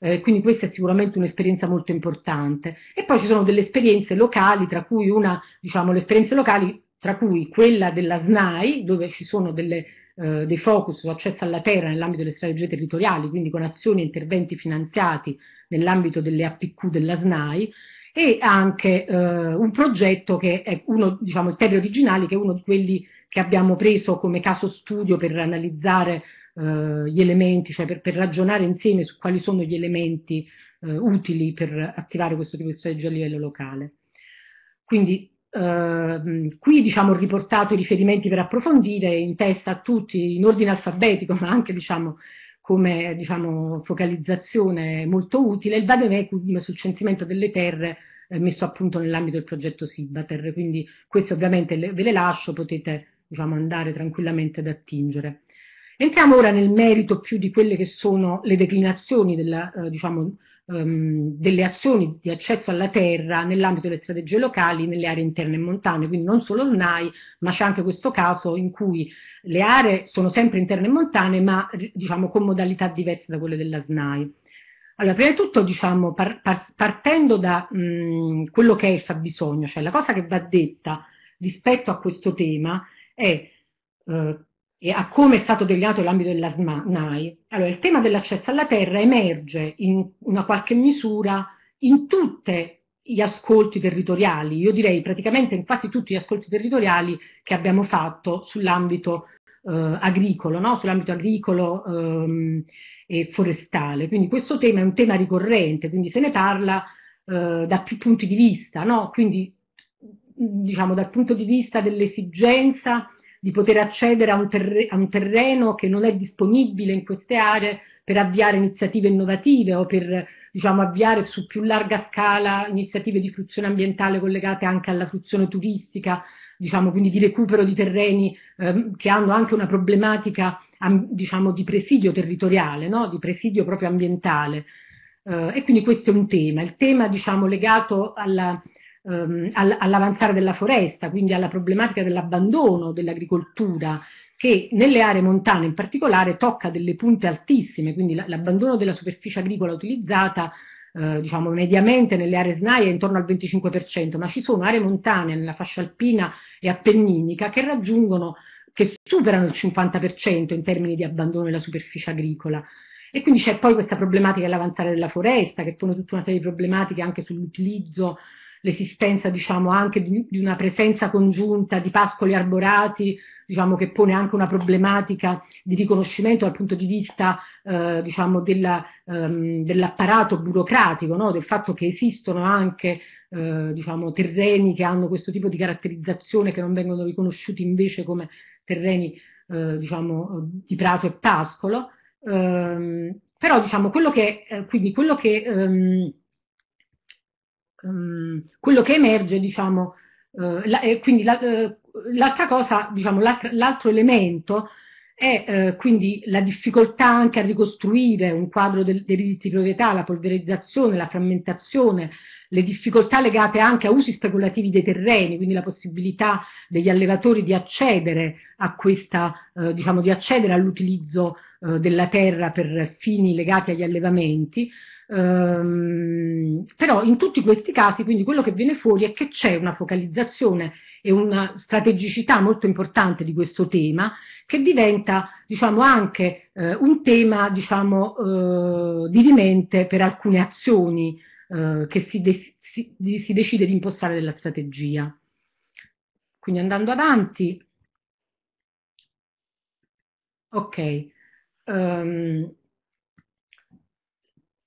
D: eh, quindi questa è sicuramente un'esperienza molto importante. E poi ci sono delle esperienze locali, tra cui una, diciamo, le esperienze locali, tra cui quella della SNAI, dove ci sono delle, eh, dei focus su accesso alla terra nell'ambito delle strategie territoriali, quindi con azioni e interventi finanziati nell'ambito delle APQ della SNAI, e anche eh, un progetto che è uno, diciamo, il Terre Originali, che è uno di quelli che abbiamo preso come caso studio per analizzare eh, gli elementi, cioè per, per, ragionare insieme su quali sono gli elementi eh, utili per attivare questo tipo di strategia a livello locale. Quindi Uh, qui diciamo, ho riportato i riferimenti per approfondire in testa a tutti in ordine alfabetico ma anche diciamo, come diciamo, focalizzazione molto utile il Vademecum sul censimento delle terre eh, messo a punto nell'ambito del progetto Sibater quindi queste ovviamente le, ve le lascio potete diciamo, andare tranquillamente ad attingere Entriamo ora nel merito più di quelle che sono le declinazioni della, eh, diciamo, ehm, delle azioni di accesso alla terra nell'ambito delle strategie locali nelle aree interne e montane, quindi non solo SNAI, ma c'è anche questo caso in cui le aree sono sempre interne e montane, ma eh, diciamo, con modalità diverse da quelle della SNAI. Allora, prima di tutto, diciamo, par par partendo da mh, mm, quello che è il fabbisogno, cioè la cosa che va detta rispetto a questo tema è eh, e a come è stato delineato l'ambito dell'ASMAI. Allora, il tema dell'accesso alla terra emerge in una qualche misura in tutti gli ascolti territoriali, io direi praticamente in quasi tutti gli ascolti territoriali che abbiamo fatto sull'ambito eh, agricolo, no? sull'ambito agricolo ehm, e forestale. Quindi questo tema è un tema ricorrente, quindi se ne parla eh, da più punti di vista, no? quindi diciamo dal punto di vista dell'esigenza di poter accedere a un, a un, terreno che non è disponibile in queste aree per avviare iniziative innovative o per diciamo, avviare su più larga scala iniziative di fruzione ambientale collegate anche alla fruzione turistica, diciamo, quindi di recupero di terreni ehm, che hanno anche una problematica diciamo, di presidio territoriale, no? di presidio proprio ambientale. Eh, e quindi questo è un tema, il tema diciamo, legato alla, ehm, all'avanzare della foresta, quindi alla problematica dell'abbandono dell'agricoltura che nelle aree montane in particolare tocca delle punte altissime, quindi l'abbandono della superficie agricola utilizzata eh, diciamo mediamente nelle aree SNAI è intorno al 25%, ma ci sono aree montane nella fascia alpina e appenninica che raggiungono, che superano il 50% in termini di abbandono della superficie agricola. E quindi c'è poi questa problematica dell'avanzare della foresta, che pone tutta una serie di problematiche anche sull'utilizzo l'esistenza diciamo, anche di, di, una presenza congiunta di pascoli arborati diciamo, che pone anche una problematica di riconoscimento dal punto di vista eh, diciamo, della, ehm, dell'apparato burocratico, no? del fatto che esistono anche eh, diciamo, terreni che hanno questo tipo di caratterizzazione che non vengono riconosciuti invece come terreni eh, diciamo, di prato e pascolo. Eh, però diciamo, quello che, eh, quindi quello che ehm, Ehm, quello che emerge, diciamo, uh, la, eh, quindi la, uh, l'altra cosa, diciamo, l'altro elemento è uh, quindi la difficoltà anche a ricostruire un quadro del, dei diritti di proprietà, la polverizzazione, la frammentazione, le difficoltà legate anche a usi speculativi dei terreni, quindi la possibilità degli allevatori di accedere a questa, diciamo, di accedere all'utilizzo della terra per fini legati agli allevamenti, Um, però in tutti questi casi quindi quello che viene fuori è che c'è una focalizzazione e una strategicità molto importante di questo tema che diventa diciamo, anche eh, un tema diciamo, eh, dirimente per alcune azioni eh, che si, de si, si decide di impostare della strategia. Quindi andando avanti, ok. Um,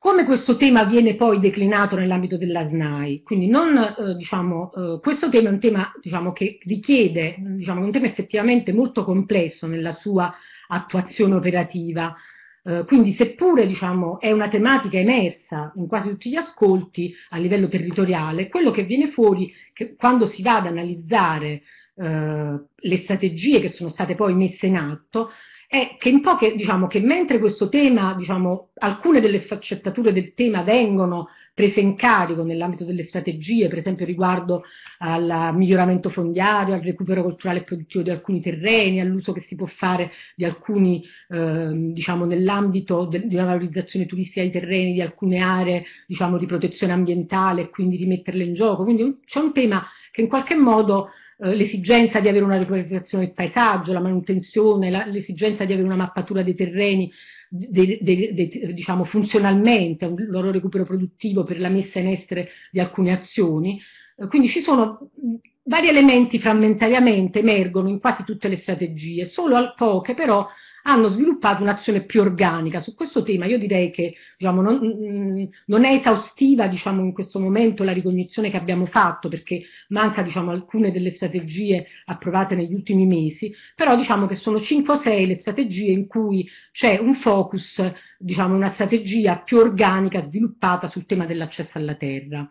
D: come questo tema viene poi declinato nell'ambito dell'ARNAI? Quindi non, eh, diciamo, eh, questo tema è un tema diciamo, che richiede, diciamo, un tema effettivamente molto complesso nella sua attuazione operativa. Eh, quindi seppure diciamo, è una tematica emersa in quasi tutti gli ascolti a livello territoriale, quello che viene fuori che, quando si va ad analizzare eh, le strategie che sono state poi messe in atto è che in poche, diciamo che mentre questo tema, diciamo, alcune delle sfaccettature del tema vengono prese in carico nell'ambito delle strategie, per esempio riguardo al miglioramento fondiario, al recupero culturale e produttivo di alcuni terreni, all'uso che si può fare di alcuni, eh, diciamo, nell'ambito di una valorizzazione turistica dei terreni, di alcune aree, diciamo, di protezione ambientale e quindi di metterle in gioco. Quindi c'è un tema che in qualche modo eh, l'esigenza di avere una riqualificazione del paesaggio, la manutenzione, l'esigenza di avere una mappatura dei terreni de, de, de, diciamo, funzionalmente, un loro recupero produttivo per la messa in essere di alcune azioni. Eh, quindi ci sono vari elementi frammentariamente emergono in quasi tutte le strategie, solo al poche però hanno sviluppato un'azione più organica. Su questo tema io direi che diciamo, non, mm, non, è esaustiva diciamo, in questo momento la ricognizione che abbiamo fatto perché manca diciamo, alcune delle strategie approvate negli ultimi mesi, però diciamo che sono 5 o 6 le strategie in cui c'è un focus, diciamo, una strategia più organica sviluppata sul tema dell'accesso alla terra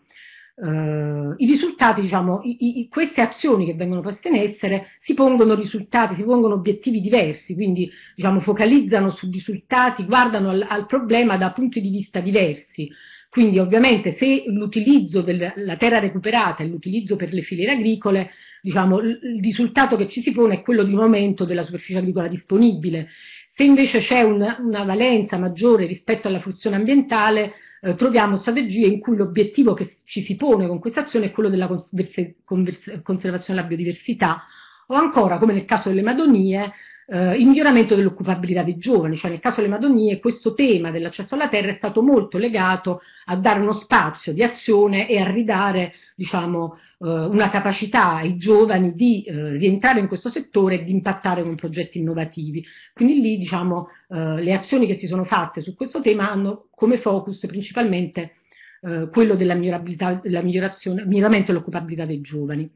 D: eh, i risultati, diciamo, i, i, queste azioni che vengono poste in essere si pongono risultati, si pongono obiettivi diversi, quindi diciamo, focalizzano su risultati, guardano al, al problema da punti di vista diversi. Quindi ovviamente se l'utilizzo della terra recuperata e l'utilizzo per le filiere agricole, diciamo, il risultato che ci si pone è quello di un aumento della superficie agricola disponibile. Se invece c'è un, una valenza maggiore rispetto alla funzione ambientale, eh, troviamo strategie in cui l'obiettivo che ci si pone con questa azione è quello della conservazione della biodiversità o ancora, come nel caso delle Madonie, eh, il miglioramento dell'occupabilità dei giovani, cioè nel caso delle Madonie questo tema dell'accesso alla terra è stato molto legato a dare uno spazio di azione e a ridare diciamo, eh, una capacità ai giovani di eh, rientrare in questo settore e di impattare con progetti innovativi. Quindi lì diciamo, eh, le azioni che si sono fatte su questo tema hanno come focus principalmente eh, quello della, della migliorazione, miglioramento dell'occupabilità dei giovani.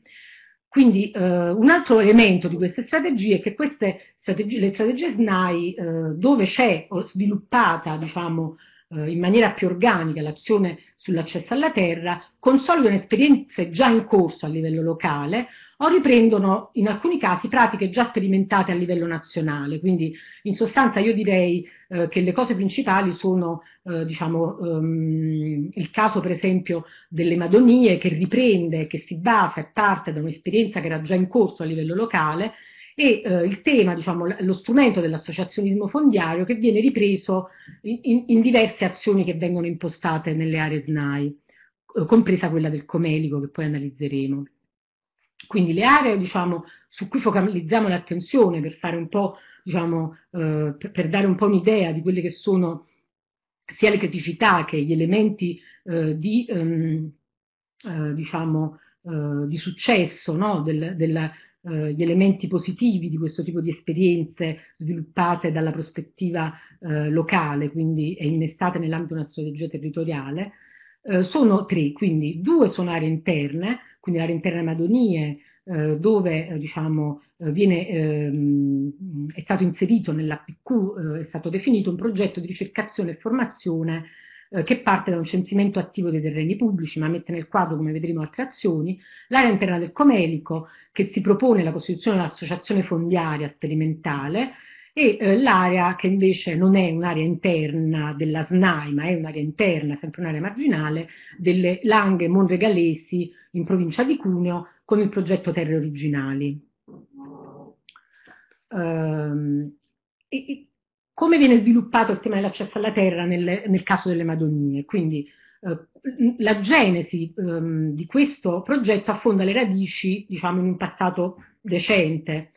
D: Quindi eh, un altro elemento di queste strategie è che queste strategie, le strategie SNAI, eh, dove c'è sviluppata diciamo, eh, in maniera più organica l'azione sull'accesso alla terra, consolidano esperienze già in corso a livello locale, o riprendono in alcuni casi pratiche già sperimentate a livello nazionale. Quindi in sostanza io direi eh, che le cose principali sono eh, diciamo, um, il caso per esempio delle Madonie che riprende, che si basa e parte da un'esperienza che era già in corso a livello locale e eh, il tema, diciamo, lo strumento dell'associazionismo fondiario che viene ripreso in, in, in diverse azioni che vengono impostate nelle aree SNAI, eh, compresa quella del Comelico che poi analizzeremo. Quindi le aree diciamo, su cui focalizziamo l'attenzione per, diciamo, eh, per, dare un po' un'idea di quelle che sono sia le criticità che gli elementi eh, di, ehm, eh, diciamo, eh, di, successo, no? Del, della, eh, gli elementi positivi di questo tipo di esperienze sviluppate dalla prospettiva eh, locale, quindi innestata nell'ambito di una strategia territoriale, eh, sono tre, quindi due sono aree interne, quindi l'area interna Madonie, eh, dove eh, diciamo, viene, ehm, è stato inserito nell'APQ, è stato definito un progetto di ricercazione e formazione che parte da un censimento attivo dei terreni pubblici, ma mette nel quadro, come vedremo, altre azioni, l'area interna del Comelico, che si propone la costituzione dell'associazione fondiaria sperimentale, e eh, l'area che invece non è un'area interna della SNAI, ma è un'area interna, sempre un'area marginale, delle Langhe Monregalesi in provincia di Cuneo con il progetto Terre Originali. Um, e, e come viene sviluppato il tema dell'accesso alla terra nel, nel, caso delle Madonie? Quindi eh, la genesi ehm, di questo progetto affonda le radici diciamo, in un passato decente,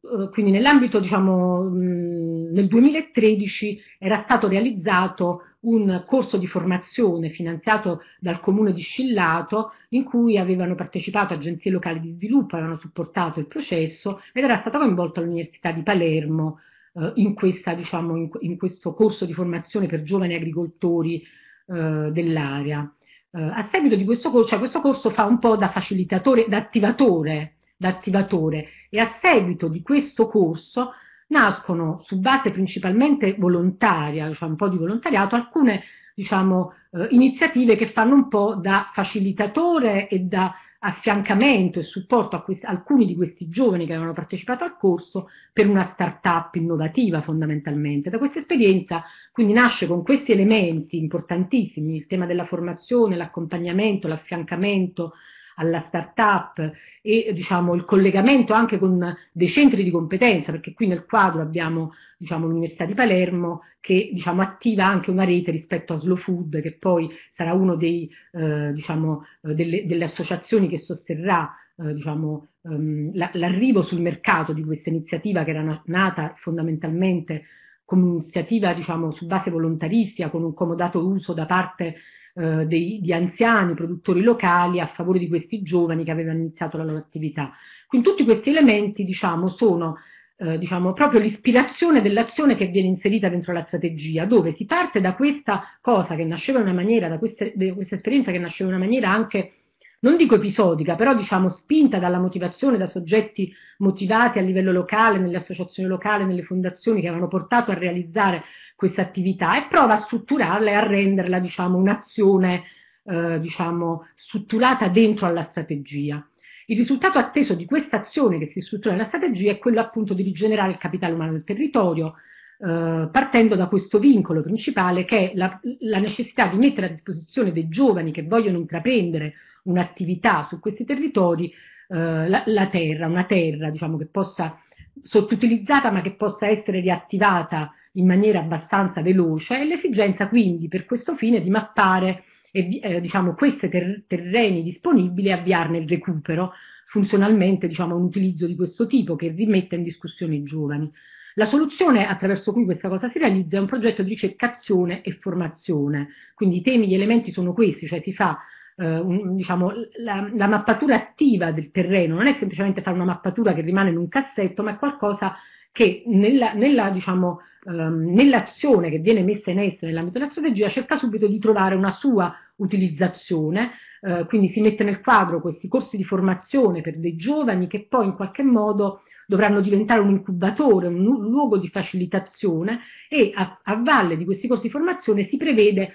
D: eh, quindi nell'ambito, diciamo, mm, nel 2013 era stato realizzato un corso di formazione finanziato dal comune di Scillato in cui avevano partecipato agenzie locali di sviluppo, avevano supportato il processo ed era stata coinvolta l'Università di Palermo eh, in, questa, diciamo, in, in, questo corso di formazione per giovani agricoltori eh, dell'area. Eh, a seguito di questo corso, cioè questo corso fa un po' da facilitatore, da attivatore d'attivatore e a seguito di questo corso nascono su base principalmente volontaria, cioè un po' di volontariato, alcune diciamo, eh, iniziative che fanno un po' da facilitatore e da affiancamento e supporto a alcuni di questi giovani che avevano partecipato al corso per una start-up innovativa fondamentalmente. Da questa esperienza quindi nasce con questi elementi importantissimi, il tema della formazione, l'accompagnamento, l'affiancamento, alla start-up e diciamo, il collegamento anche con dei centri di competenza, perché qui nel quadro abbiamo diciamo, l'Università di Palermo che diciamo, attiva anche una rete rispetto a Slow Food, che poi sarà una eh, diciamo, eh, delle, delle associazioni che sosterrà eh, diciamo, ehm, l'arrivo sul mercato di questa iniziativa che era nata fondamentalmente come un'iniziativa diciamo, su base volontaristica, con un comodato uso da parte eh, dei, di anziani produttori locali a favore di questi giovani che avevano iniziato la loro attività. Quindi tutti questi elementi diciamo, sono eh, diciamo, proprio l'ispirazione dell'azione che viene inserita dentro la strategia, dove si parte da questa cosa che nasceva in una maniera, da questa, da questa esperienza che nasceva in una maniera anche non dico episodica, però diciamo spinta dalla motivazione, da soggetti motivati a livello locale, nelle associazioni locali, nelle fondazioni che avevano portato a realizzare questa attività e prova a strutturarla e a renderla diciamo, un'azione eh, diciamo, strutturata dentro alla strategia. Il risultato atteso di questa azione che si struttura nella strategia è quello appunto di rigenerare il capitale umano del territorio, eh, partendo da questo vincolo principale che è la, la necessità di mettere a disposizione dei giovani che vogliono intraprendere un'attività su questi territori, eh, la, la, terra, una terra diciamo, che possa sottoutilizzata ma che possa essere riattivata in maniera abbastanza veloce e l'esigenza quindi per questo fine di mappare e, eh, diciamo, questi ter- terreni disponibili e avviarne il recupero, funzionalmente diciamo, un utilizzo di questo tipo che rimette in discussione i giovani. La soluzione attraverso cui questa cosa si realizza è un progetto di ricercazione e formazione, quindi i temi, gli elementi sono questi, cioè si fa eh, un, diciamo, la, la, mappatura attiva del terreno, non è semplicemente fare una mappatura che rimane in un cassetto, ma è qualcosa che nella, nella, diciamo, ehm, nell'azione che viene messa in essere nell'ambito della strategia cerca subito di trovare una sua utilizzazione, eh, quindi si mette nel quadro questi corsi di formazione per dei giovani che poi in qualche modo dovranno diventare un incubatore, un luogo di facilitazione e a, a valle di questi corsi di formazione si prevede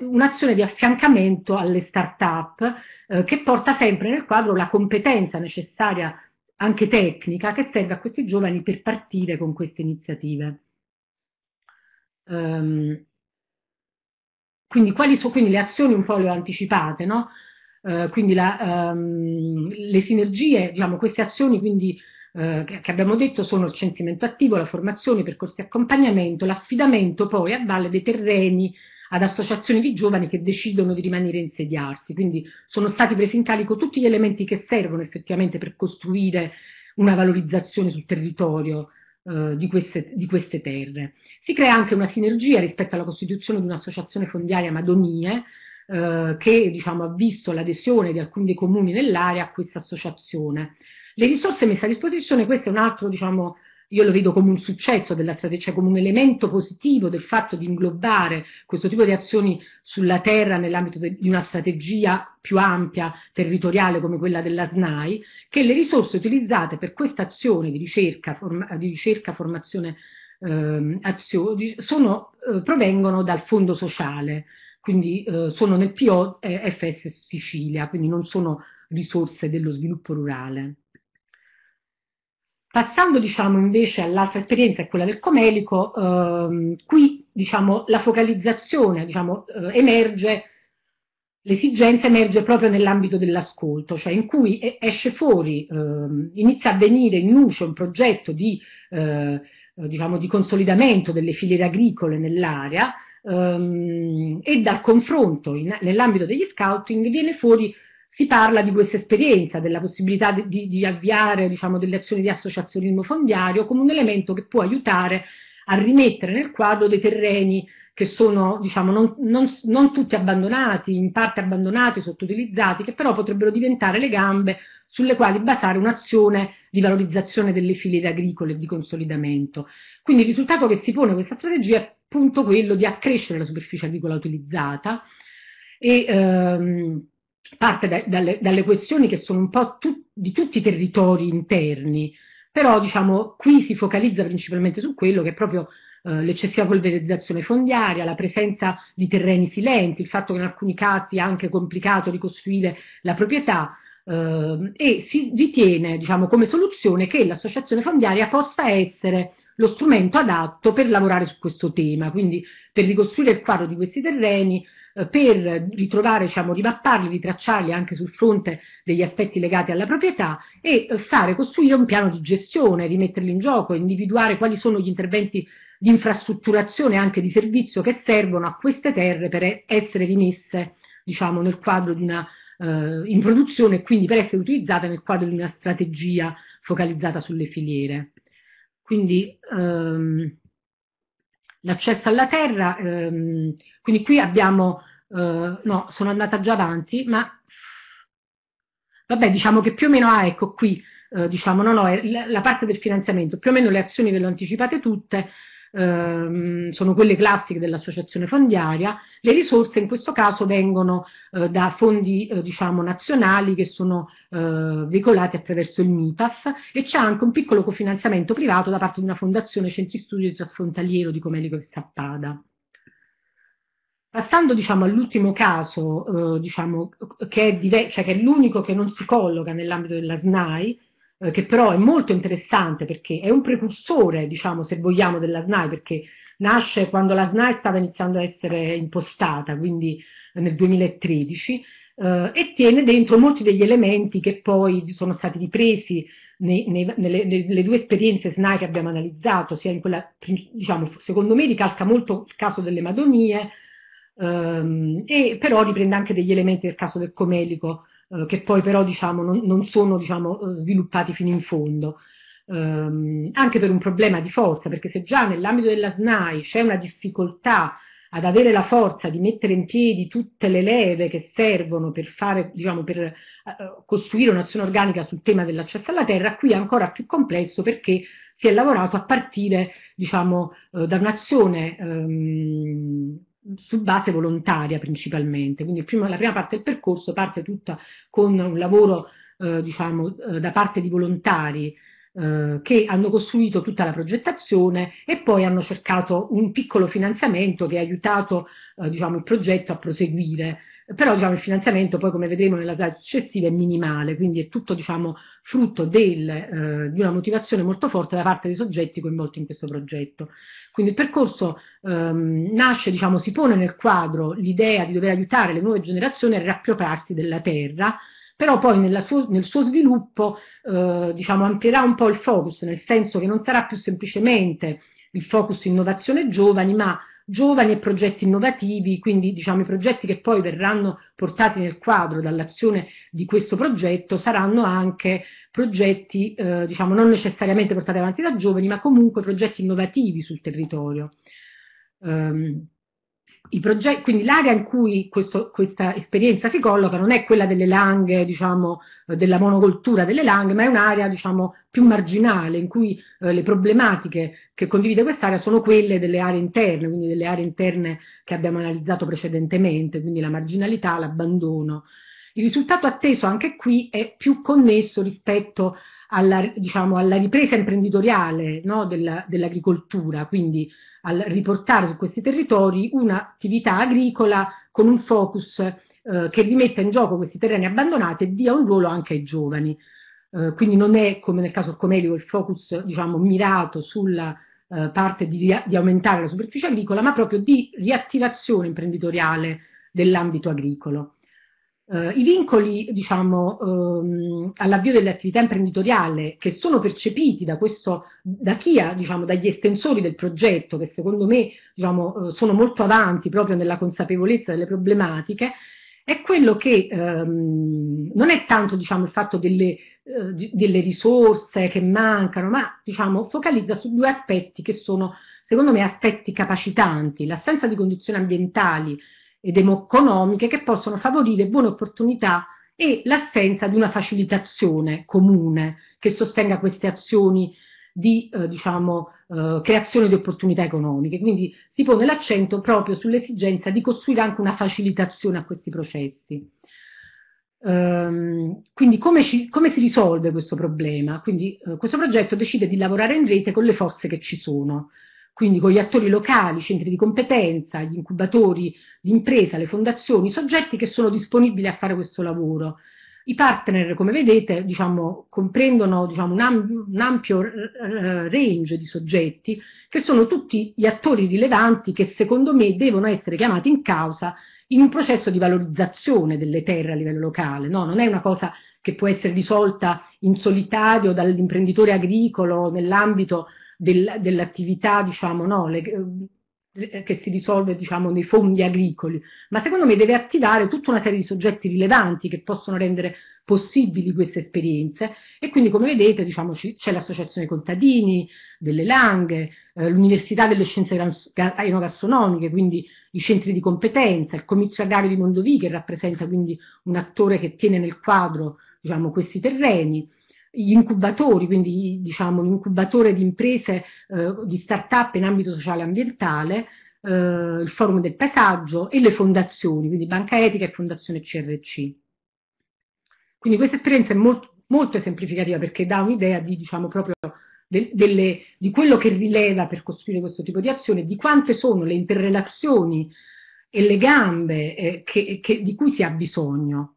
D: un'azione di affiancamento alle start-up eh, che porta sempre nel quadro la competenza necessaria anche tecnica che serve a questi giovani per partire con queste iniziative. Um, quindi quali sono quindi le azioni un po' le ho anticipate, no? Uh, quindi la, um, le sinergie, diciamo, queste azioni quindi, uh, che, abbiamo detto sono il censimento attivo, la formazione, i percorsi di accompagnamento, l'affidamento poi a valle dei terreni ad associazioni di giovani che decidono di rimanere e insediarsi. Quindi sono stati presi in carico tutti gli elementi che servono effettivamente per costruire una valorizzazione sul territorio eh, di, queste, di, queste, terre. Si crea anche una sinergia rispetto alla costituzione di un'associazione fondiaria Madonie, eh, che diciamo, ha visto l'adesione di alcuni dei comuni nell'area a questa associazione. Le risorse messe a disposizione, questo è un altro diciamo, io lo vedo come un successo della strategia, cioè come un elemento positivo del fatto di inglobare questo tipo di azioni sulla terra nell'ambito di una strategia più ampia, territoriale come quella della SNAI, che le risorse utilizzate per questa azione di ricerca, form- di ricerca formazione, ehm, azioni, sono, eh, provengono dal fondo sociale, quindi eh, sono nel PO FS Sicilia, quindi non sono risorse dello sviluppo rurale. Passando diciamo, invece all'altra esperienza, quella del Comelico, ehm, qui diciamo, la focalizzazione diciamo, eh, emerge, l'esigenza emerge proprio nell'ambito dell'ascolto, cioè in cui esce fuori, ehm, inizia a venire in luce un progetto di, eh, diciamo, di consolidamento delle filiere agricole nell'area ehm, e dal confronto nell'ambito degli scouting viene fuori si parla di questa esperienza, della possibilità di, di avviare diciamo, delle azioni di associazionismo fondiario come un elemento che può aiutare a rimettere nel quadro dei terreni che sono diciamo, non, non, non, tutti abbandonati, in parte abbandonati, sottoutilizzati, che però potrebbero diventare le gambe sulle quali basare un'azione di valorizzazione delle filiere agricole e di consolidamento. Quindi il risultato che si pone questa strategia è appunto quello di accrescere la superficie agricola utilizzata e ehm, parte da, dalle, dalle, questioni che sono un po' tu, di tutti i territori interni, però diciamo qui si focalizza principalmente su quello che è proprio eh, l'eccessiva polverizzazione fondiaria, la presenza di terreni silenti, il fatto che in alcuni casi è anche complicato ricostruire la proprietà eh, e si ritiene diciamo, come soluzione che l'associazione fondiaria possa essere lo strumento adatto per lavorare su questo tema, quindi per ricostruire il quadro di questi terreni, eh, per ritrovare, diciamo, rimapparli, ritracciarli anche sul fronte degli aspetti legati alla proprietà e fare eh, costruire un piano di gestione, rimetterli in gioco, individuare quali sono gli interventi di infrastrutturazione e anche di servizio che servono a queste terre per essere rimesse diciamo, nel quadro di una eh, in produzione e quindi per essere utilizzate nel quadro di una strategia focalizzata sulle filiere. Quindi ehm, l'accesso alla terra, ehm, quindi qui abbiamo, eh, no, sono andata già avanti, ma vabbè, diciamo che più o meno, ah, ecco qui, eh, diciamo, no, no, è la parte del finanziamento, più o meno le azioni ve le ho anticipate tutte, ehm, sono quelle classiche dell'associazione fondiaria, le risorse in questo caso vengono eh, da fondi eh, diciamo, nazionali che sono eh, veicolati attraverso il MIPAF e c'è anche un piccolo cofinanziamento privato da parte di una fondazione Centri Studio Trasfrontaliero di Comelico e Sappada. Passando diciamo, all'ultimo caso, eh, diciamo, che, è cioè, che è l'unico che non si colloca nell'ambito della SNAI, eh, che però è molto interessante perché è un precursore, diciamo, se vogliamo, della SNAI, perché nasce quando la SNAI stava iniziando ad essere impostata, quindi nel 2013, eh, e tiene dentro molti degli elementi che poi sono stati ripresi nei, nei, nelle, nelle, due esperienze SNAI che abbiamo analizzato, sia in quella, diciamo, secondo me ricalca molto il caso delle Madonie, ehm, e però riprende anche degli elementi del caso del Comelico, eh, che poi però diciamo, non, non, sono diciamo, eh, sviluppati fino in fondo. Um, anche per un problema di forza, perché se già nell'ambito della SNAI c'è una difficoltà ad avere la forza di mettere in piedi tutte le leve che servono per, fare, diciamo, per uh, costruire un'azione organica sul tema dell'accesso alla terra, qui è ancora più complesso perché si è lavorato a partire diciamo, uh, da un'azione um, su base volontaria principalmente, quindi primo, la prima parte del percorso parte tutta con un lavoro eh, diciamo, eh, da parte di volontari eh, che hanno costruito tutta la progettazione e poi hanno cercato un piccolo finanziamento che ha aiutato eh, diciamo, il progetto a proseguire però diciamo, il finanziamento poi come vedremo nella slide successiva è minimale, quindi è tutto diciamo, frutto del, eh, di una motivazione molto forte da parte dei soggetti coinvolti in questo progetto. Quindi il percorso ehm, nasce, diciamo, si pone nel quadro l'idea di dover aiutare le nuove generazioni a riappropriarsi della terra, però poi suo, nel suo sviluppo eh, diciamo, amplierà un po' il focus, nel senso che non sarà più semplicemente il focus innovazione giovani, ma giovani e progetti innovativi, quindi diciamo, i progetti che poi verranno portati nel quadro dall'azione di questo progetto saranno anche progetti eh, diciamo, non necessariamente portati avanti da giovani, ma comunque progetti innovativi sul territorio. Um, progetti, quindi l'area in cui questo, questa esperienza si colloca non è quella delle langhe, diciamo, della monocoltura delle langhe, ma è un'area diciamo, più marginale, in cui eh, le problematiche che condivide quest'area sono quelle delle aree interne, quindi delle aree interne che abbiamo analizzato precedentemente, quindi la marginalità, l'abbandono. Il risultato atteso anche qui è più connesso rispetto alla, diciamo, alla ripresa imprenditoriale no, dell'agricoltura, dell quindi al riportare su questi territori un'attività agricola con un focus eh, che rimetta in gioco questi terreni abbandonati e dia un ruolo anche ai giovani. Eh, quindi non è come nel caso del Comelico il focus diciamo, mirato sulla eh, parte di, di, aumentare la superficie agricola, ma proprio di riattivazione imprenditoriale dell'ambito agricolo. Eh, I vincoli diciamo, ehm, all'avvio dell'attività imprenditoriale che sono percepiti da, questo, da chi ha, diciamo, dagli estensori del progetto, che secondo me diciamo, eh, sono molto avanti proprio nella consapevolezza delle problematiche, è quello che ehm, non è tanto diciamo, il fatto delle, eh, delle, risorse che mancano, ma diciamo, focalizza su due aspetti che sono, secondo me, aspetti capacitanti, l'assenza di condizioni ambientali ed economiche che possono favorire buone opportunità e l'assenza di una facilitazione comune che sostenga queste azioni di eh, diciamo, eh, creazione di opportunità economiche. Quindi si pone l'accento proprio sull'esigenza di costruire anche una facilitazione a questi processi. Ehm, quindi come, ci, come, si risolve questo problema? Quindi eh, questo progetto decide di lavorare in rete con le forze che ci sono quindi con gli attori locali, i centri di competenza, gli incubatori d'impresa, le fondazioni, i soggetti che sono disponibili a fare questo lavoro. I partner, come vedete, diciamo, comprendono diciamo, un, am- un, ampio r- range di soggetti che sono tutti gli attori rilevanti che secondo me devono essere chiamati in causa in un processo di valorizzazione delle terre a livello locale. No? Non è una cosa che può essere risolta in solitario dall'imprenditore agricolo nell'ambito del, dell'attività diciamo, no, le, eh, che si risolve diciamo, nei fondi agricoli, ma secondo me deve attivare tutta una serie di soggetti rilevanti che possono rendere possibili queste esperienze e quindi come vedete diciamo, c'è l'associazione contadini, delle langhe, eh, l'università delle scienze enogastronomiche, quindi i centri di competenza, il comizio agrario di Mondovì che rappresenta quindi un attore che tiene nel quadro diciamo, questi terreni, gli incubatori, quindi diciamo, l'incubatore di imprese, eh, di start-up in ambito sociale e ambientale, eh, il forum del paesaggio e le fondazioni, quindi Banca Etica e Fondazione CRC. Quindi questa esperienza è molto, molto semplificativa perché dà un'idea di, diciamo, proprio de, delle, di quello che rileva per costruire questo tipo di azione, di quante sono le interrelazioni e le gambe eh, che, che, di cui si ha bisogno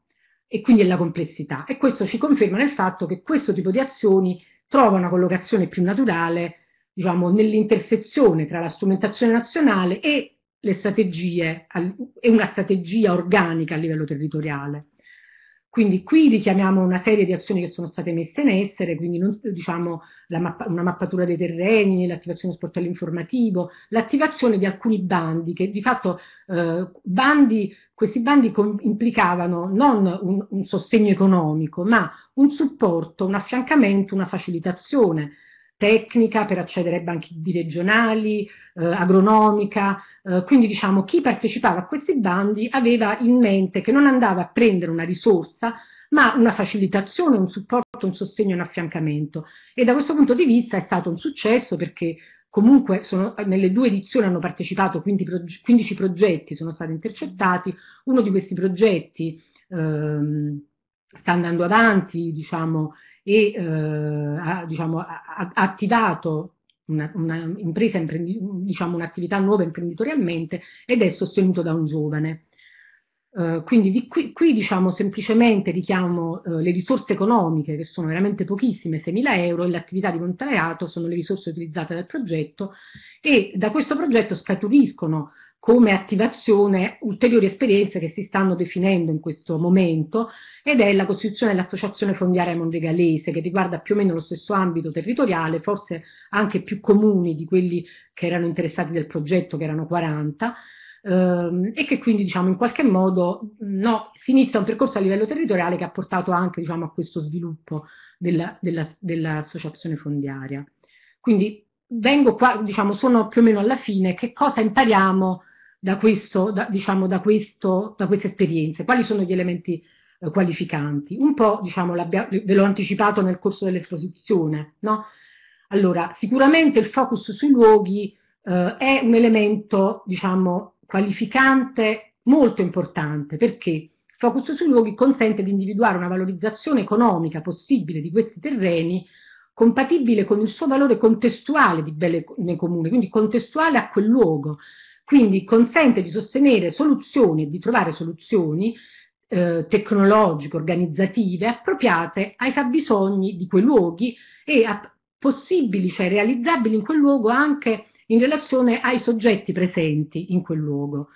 D: e quindi è la complessità. E questo ci conferma nel fatto che questo tipo di azioni trova una collocazione più naturale diciamo, nell'intersezione tra la strumentazione nazionale e le strategie e una strategia organica a livello territoriale. Quindi qui richiamiamo una serie di azioni che sono state messe in essere, quindi non, diciamo, mappa, una mappatura dei terreni, l'attivazione sportello informativo, l'attivazione di alcuni bandi, che di fatto eh, bandi, questi bandi implicavano non un, un, sostegno economico, ma un supporto, un affiancamento, una facilitazione tecnica per accedere ai banchi regionali, eh, agronomica, eh, quindi diciamo chi partecipava a questi bandi aveva in mente che non andava a prendere una risorsa, ma una facilitazione, un supporto, un sostegno, un affiancamento. E da questo punto di vista è stato un successo perché comunque sono, nelle due edizioni hanno partecipato 15 progetti, sono stati intercettati, uno di questi progetti ehm, sta andando avanti, diciamo, e eh, ha, diciamo, ha, attivato una, una impresa, diciamo, un'attività nuova imprenditorialmente ed è sostenuto da un giovane. Uh, quindi di qui, qui diciamo semplicemente richiamo uh, le risorse economiche che sono veramente pochissime, 6.000 euro e l'attività di volontariato sono le risorse utilizzate dal progetto e da questo progetto scaturiscono come attivazione ulteriori esperienze che si stanno definendo in questo momento ed è la costituzione dell'Associazione Fondiaria mondegalese che riguarda più o meno lo stesso ambito territoriale, forse anche più comuni di quelli che erano interessati del progetto, che erano 40, ehm, e che quindi diciamo, in qualche modo no, si inizia un percorso a livello territoriale che ha portato anche diciamo, a questo sviluppo della, della, dell'associazione fondiaria. Quindi vengo qua, diciamo, sono più o meno alla fine, che cosa impariamo da, questo, da, diciamo, da, questo, da queste esperienze? Quali sono gli elementi eh, qualificanti? Un po', diciamo, ve l'ho anticipato nel corso dell'esposizione, no? Allora, sicuramente il focus sui luoghi eh, è un elemento, diciamo, qualificante molto importante, perché il focus sui luoghi consente di individuare una valorizzazione economica possibile di questi terreni compatibile con il suo valore contestuale di bene comune, quindi contestuale a quel luogo, quindi consente di sostenere soluzioni e di trovare soluzioni eh, tecnologiche, organizzative, appropriate ai fabbisogni di quei luoghi e a possibili, cioè realizzabili in quel luogo anche in relazione ai soggetti presenti in quel luogo.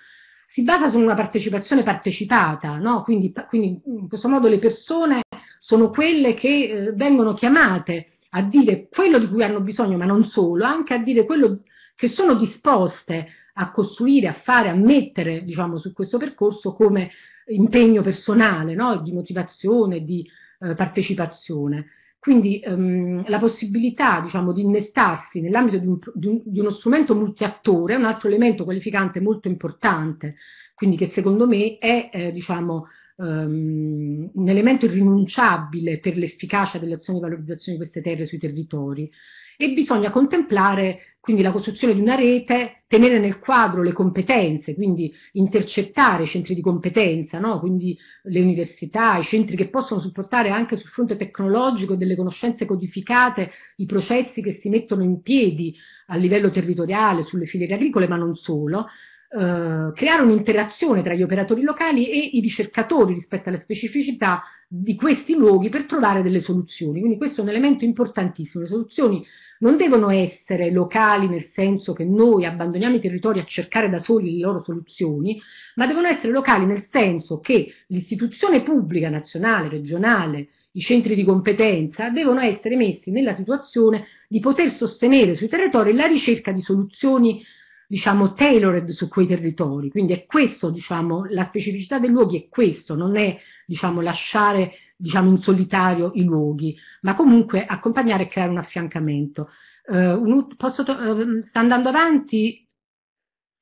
D: Si basa su una partecipazione partecipata, no? quindi, quindi, in questo modo le persone sono quelle che eh, vengono chiamate a dire quello di cui hanno bisogno, ma non solo, anche a dire quello che sono disposte a costruire, a fare, a mettere diciamo, su questo percorso come impegno personale, no? di motivazione, di eh, partecipazione. Quindi ehm, la possibilità diciamo, di innestarsi nell'ambito di, un, di, un, di, uno strumento multiattore è un altro elemento qualificante molto importante, quindi che secondo me è eh, diciamo, ehm, un elemento irrinunciabile per l'efficacia delle azioni di valorizzazione di queste terre sui territori e bisogna contemplare quindi la costruzione di una rete, tenere nel quadro le competenze, quindi intercettare i centri di competenza, no? quindi le università, i centri che possono supportare anche sul fronte tecnologico delle conoscenze codificate, i processi che si mettono in piedi a livello territoriale, sulle filiere agricole, ma non solo, Uh, creare un'interazione tra gli operatori locali e i ricercatori rispetto alle specificità di questi luoghi per trovare delle soluzioni. Quindi questo è un elemento importantissimo, le soluzioni non devono essere locali nel senso che noi abbandoniamo i territori a cercare da soli le loro soluzioni, ma devono essere locali nel senso che l'istituzione pubblica nazionale, regionale, i centri di competenza devono essere messi nella situazione di poter sostenere sui territori la ricerca di soluzioni diciamo tailored su quei territori quindi è questo diciamo la specificità dei luoghi è questo non è diciamo lasciare diciamo in solitario i luoghi, ma comunque accompagnare e creare un affiancamento. Eh, un, posso, eh, mm, sta andando avanti,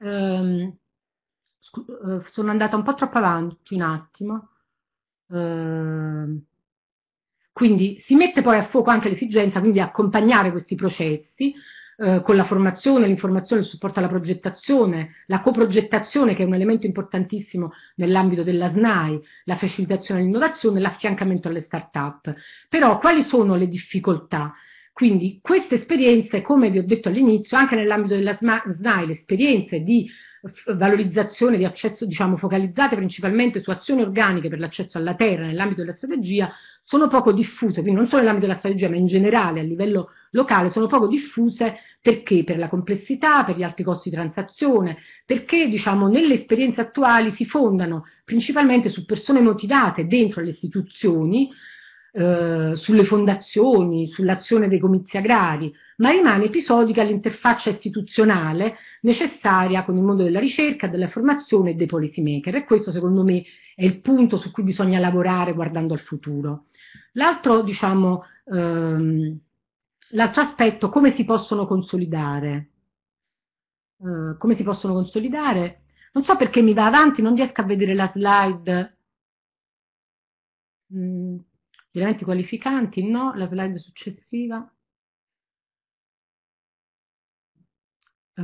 D: ehm, eh, sono andata un po' troppo avanti un attimo. Eh, quindi si mette poi a fuoco anche l'esigenza di accompagnare questi processi eh, con la formazione, l'informazione, il supporto alla progettazione, la coprogettazione che è un elemento importantissimo nell'ambito della SNAI, la facilitazione all'innovazione, l'affiancamento alle start-up. Però quali sono le difficoltà? Quindi queste esperienze, come vi ho detto all'inizio, anche nell'ambito della SNAI, le esperienze di valorizzazione di accesso, diciamo, focalizzate principalmente su azioni organiche per l'accesso alla terra nell'ambito della strategia, sono poco diffuse, quindi non solo nell'ambito della strategia, ma in generale a livello locale, sono poco diffuse perché? Per la complessità, per gli alti costi di transazione, perché diciamo, nelle esperienze attuali si fondano principalmente su persone motivate dentro le istituzioni, eh, sulle fondazioni, sull'azione dei comizi agrari, ma rimane episodica l'interfaccia istituzionale necessaria con il mondo della ricerca, della formazione e dei policy maker. E questo secondo me è il punto su cui bisogna lavorare guardando al futuro. L'altro, diciamo, ehm, l'altro aspetto, come si possono consolidare? Eh, come si possono consolidare? Non so perché mi va avanti, non riesco a vedere la slide. Mm, gli elementi qualificanti, no? La slide successiva. Eh,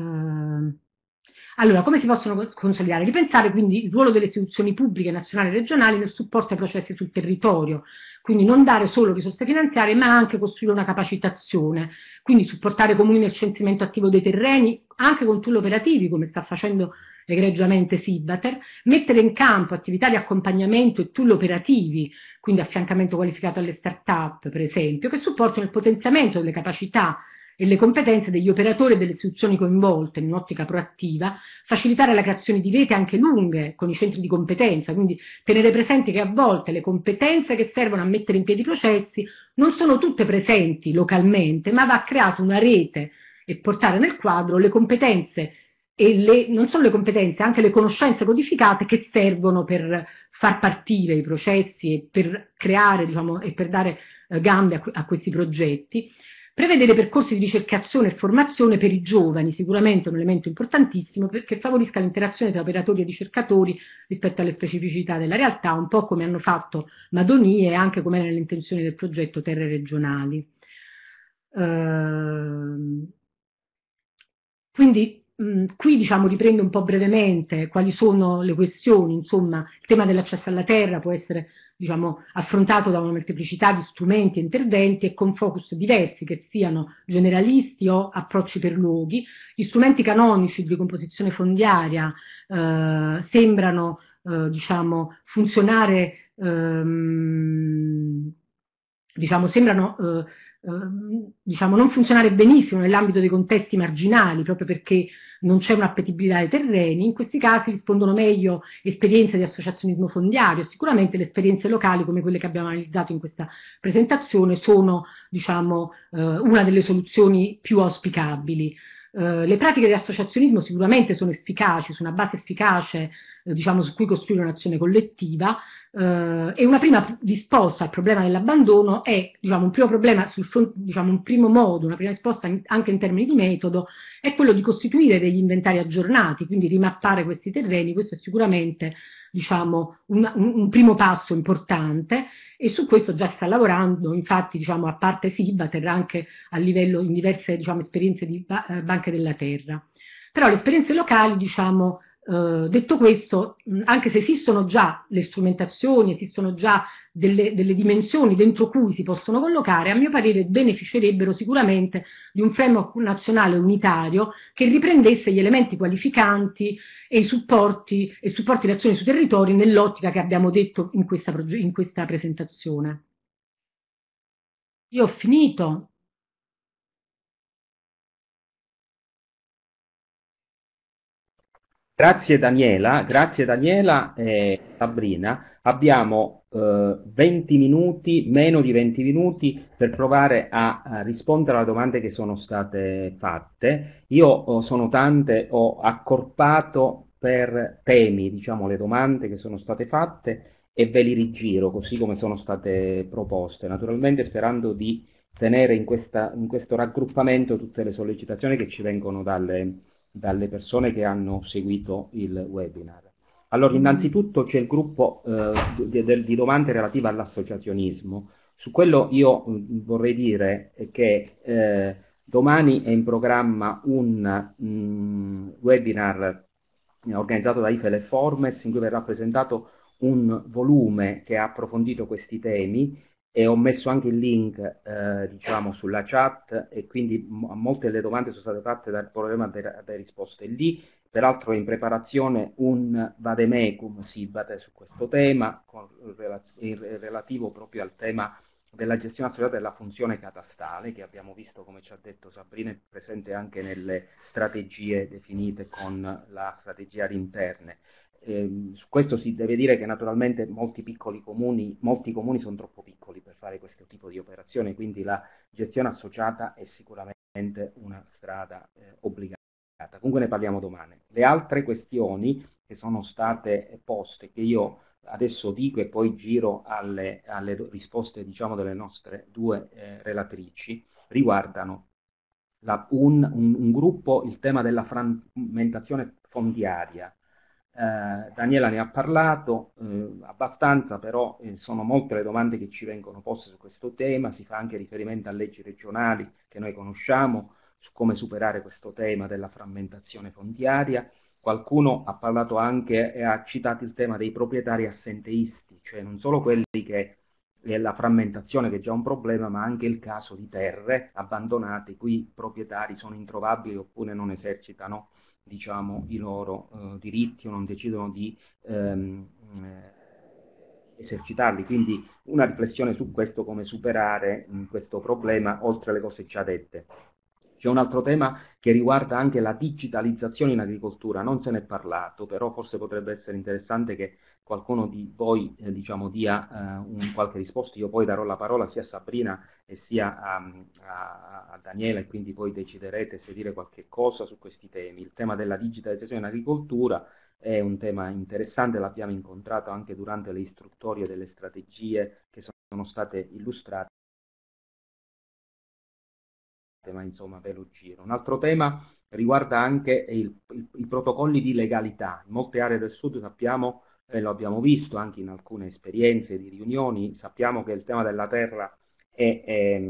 D: allora, come si possono consolidare? Ripensare quindi il ruolo delle istituzioni pubbliche nazionali e regionali nel supporto ai processi sul territorio, quindi non dare solo risorse finanziarie ma anche costruire una capacitazione, quindi supportare comuni nel censimento attivo dei terreni, anche con tool operativi come sta facendo egregiamente Sibater, mettere in campo attività di accompagnamento e tool operativi, quindi affiancamento qualificato alle start-up per esempio, che supportano il potenziamento delle capacità e le competenze degli operatori e delle istituzioni coinvolte in un'ottica proattiva, facilitare la creazione di rete anche lunghe con i centri di competenza, quindi tenere presente che a volte le competenze che servono a mettere in piedi i processi non sono tutte presenti localmente, ma va creata una rete e portare nel quadro le competenze e le, non solo le competenze, anche le conoscenze codificate che servono per far partire i processi e per creare diciamo, e per dare eh, gambe a, a questi progetti. Prevedere percorsi di ricercazione e formazione per i giovani, sicuramente un elemento importantissimo, che favorisca l'interazione tra operatori e ricercatori rispetto alle specificità della realtà, un po' come hanno fatto Madonie e anche come era l'intenzione del progetto Terre regionali. Ehm, quindi mm, qui diciamo, riprendo un po' brevemente quali sono le questioni, insomma il tema dell'accesso alla terra può essere diciamo, affrontato da una molteplicità di strumenti e interventi e con focus diversi, che siano generalisti o approcci per luoghi. Gli strumenti canonici di ricomposizione fondiaria eh, sembrano eh, diciamo, funzionare, ehm, diciamo, sembrano eh, Ehm, diciamo, non funzionare benissimo nell'ambito dei contesti marginali, proprio perché non c'è un'appetibilità ai terreni, in questi casi rispondono meglio esperienze di associazionismo fondiario. Sicuramente le esperienze locali, come quelle che abbiamo analizzato in questa presentazione, sono diciamo, eh, una delle soluzioni più auspicabili. Eh, le pratiche di associazionismo sicuramente sono efficaci, su una base efficace diciamo, su cui costruire un'azione collettiva eh, e una prima risposta al problema dell'abbandono è diciamo, un primo problema, sul fronte, diciamo, un primo modo, una prima risposta in, anche in termini di metodo è quello di costituire degli inventari aggiornati, quindi rimappare questi terreni, questo è sicuramente diciamo, un, un, primo passo importante e su questo già sta lavorando, infatti diciamo, a parte Sibater anche a livello in diverse diciamo, esperienze di ba eh, banche della terra. Però le esperienze locali diciamo, eh, detto questo, anche se esistono già le strumentazioni, esistono già delle, delle, dimensioni dentro cui si possono collocare, a mio parere beneficerebbero sicuramente di un framework nazionale unitario che riprendesse gli elementi qualificanti e i supporti, e supporti azioni sui territori nell'ottica che abbiamo detto in questa, in questa presentazione. Io ho finito.
A: Grazie Daniela, grazie Daniela e Sabrina. Abbiamo eh, 20 minuti, meno di 20 minuti per provare a, a rispondere alle domande che sono state fatte. Io oh, sono tante, ho accorpato per temi, diciamo, le domande che sono state fatte e ve li rigiro così come sono state proposte, naturalmente sperando di tenere in, questa, in questo raggruppamento tutte le sollecitazioni che ci vengono dalle dalle persone che hanno seguito il webinar. Allora, mm-hmm. innanzitutto c'è il gruppo eh, di, di, domande relative all'associazionismo. Su quello io mm, vorrei dire che eh, domani è in programma un mh, mm, webinar eh, organizzato da IFEL e Formez in cui verrà presentato un volume che ha approfondito questi temi e ho messo anche il link eh, diciamo sulla chat e quindi m- molte delle domande sono state fatte dal problema delle de risposte lì peraltro è in preparazione un vademecum sibate su questo tema con, rela- relativo proprio al tema della gestione associata della funzione catastale che abbiamo visto come ci ha detto Sabrina è presente anche nelle strategie definite con la strategia di interne eh, questo si deve dire che naturalmente molti piccoli comuni, molti comuni sono troppo piccoli per fare questo tipo di operazione, quindi la gestione associata è sicuramente una strada eh, obbligata. Comunque ne parliamo domani. Le altre questioni che sono state poste, che io adesso dico e poi giro alle, alle risposte diciamo, delle nostre due eh, relatrici, riguardano la, un, un, un gruppo, il tema della frammentazione fondiaria, eh, Daniela ne ha parlato eh, abbastanza, però eh, sono molte le domande che ci vengono poste su questo tema, si fa anche riferimento a leggi regionali che noi conosciamo, su come superare questo tema della frammentazione fondiaria. Qualcuno ha parlato anche e ha citato il tema dei proprietari assenteisti, cioè non solo quelli che è la frammentazione che è già un problema, ma anche il caso di terre abbandonate, cui i proprietari sono introvabili oppure non esercitano diciamo, i loro eh, diritti o non decidono di ehm, eh, esercitarli. Quindi una riflessione su questo, come superare mh, mm, questo problema, oltre alle cose già dette. C'è un altro tema che riguarda anche la digitalizzazione in agricoltura, non se n'è parlato, però forse potrebbe essere interessante che qualcuno di voi eh, diciamo, dia eh, un, qualche risposta, io poi darò la parola sia a Sabrina e sia a, a, a, Daniela e quindi poi deciderete se dire qualche cosa su questi temi. Il tema della digitalizzazione in agricoltura è un tema interessante, l'abbiamo incontrato anche durante le istruttorie delle strategie che sono state illustrate parte, ma insomma ve lo giro. Un altro tema riguarda anche il, il, i protocolli di legalità. In molte aree del sud sappiamo, e eh, lo abbiamo visto anche in alcune esperienze di riunioni, sappiamo che il tema della terra è, è,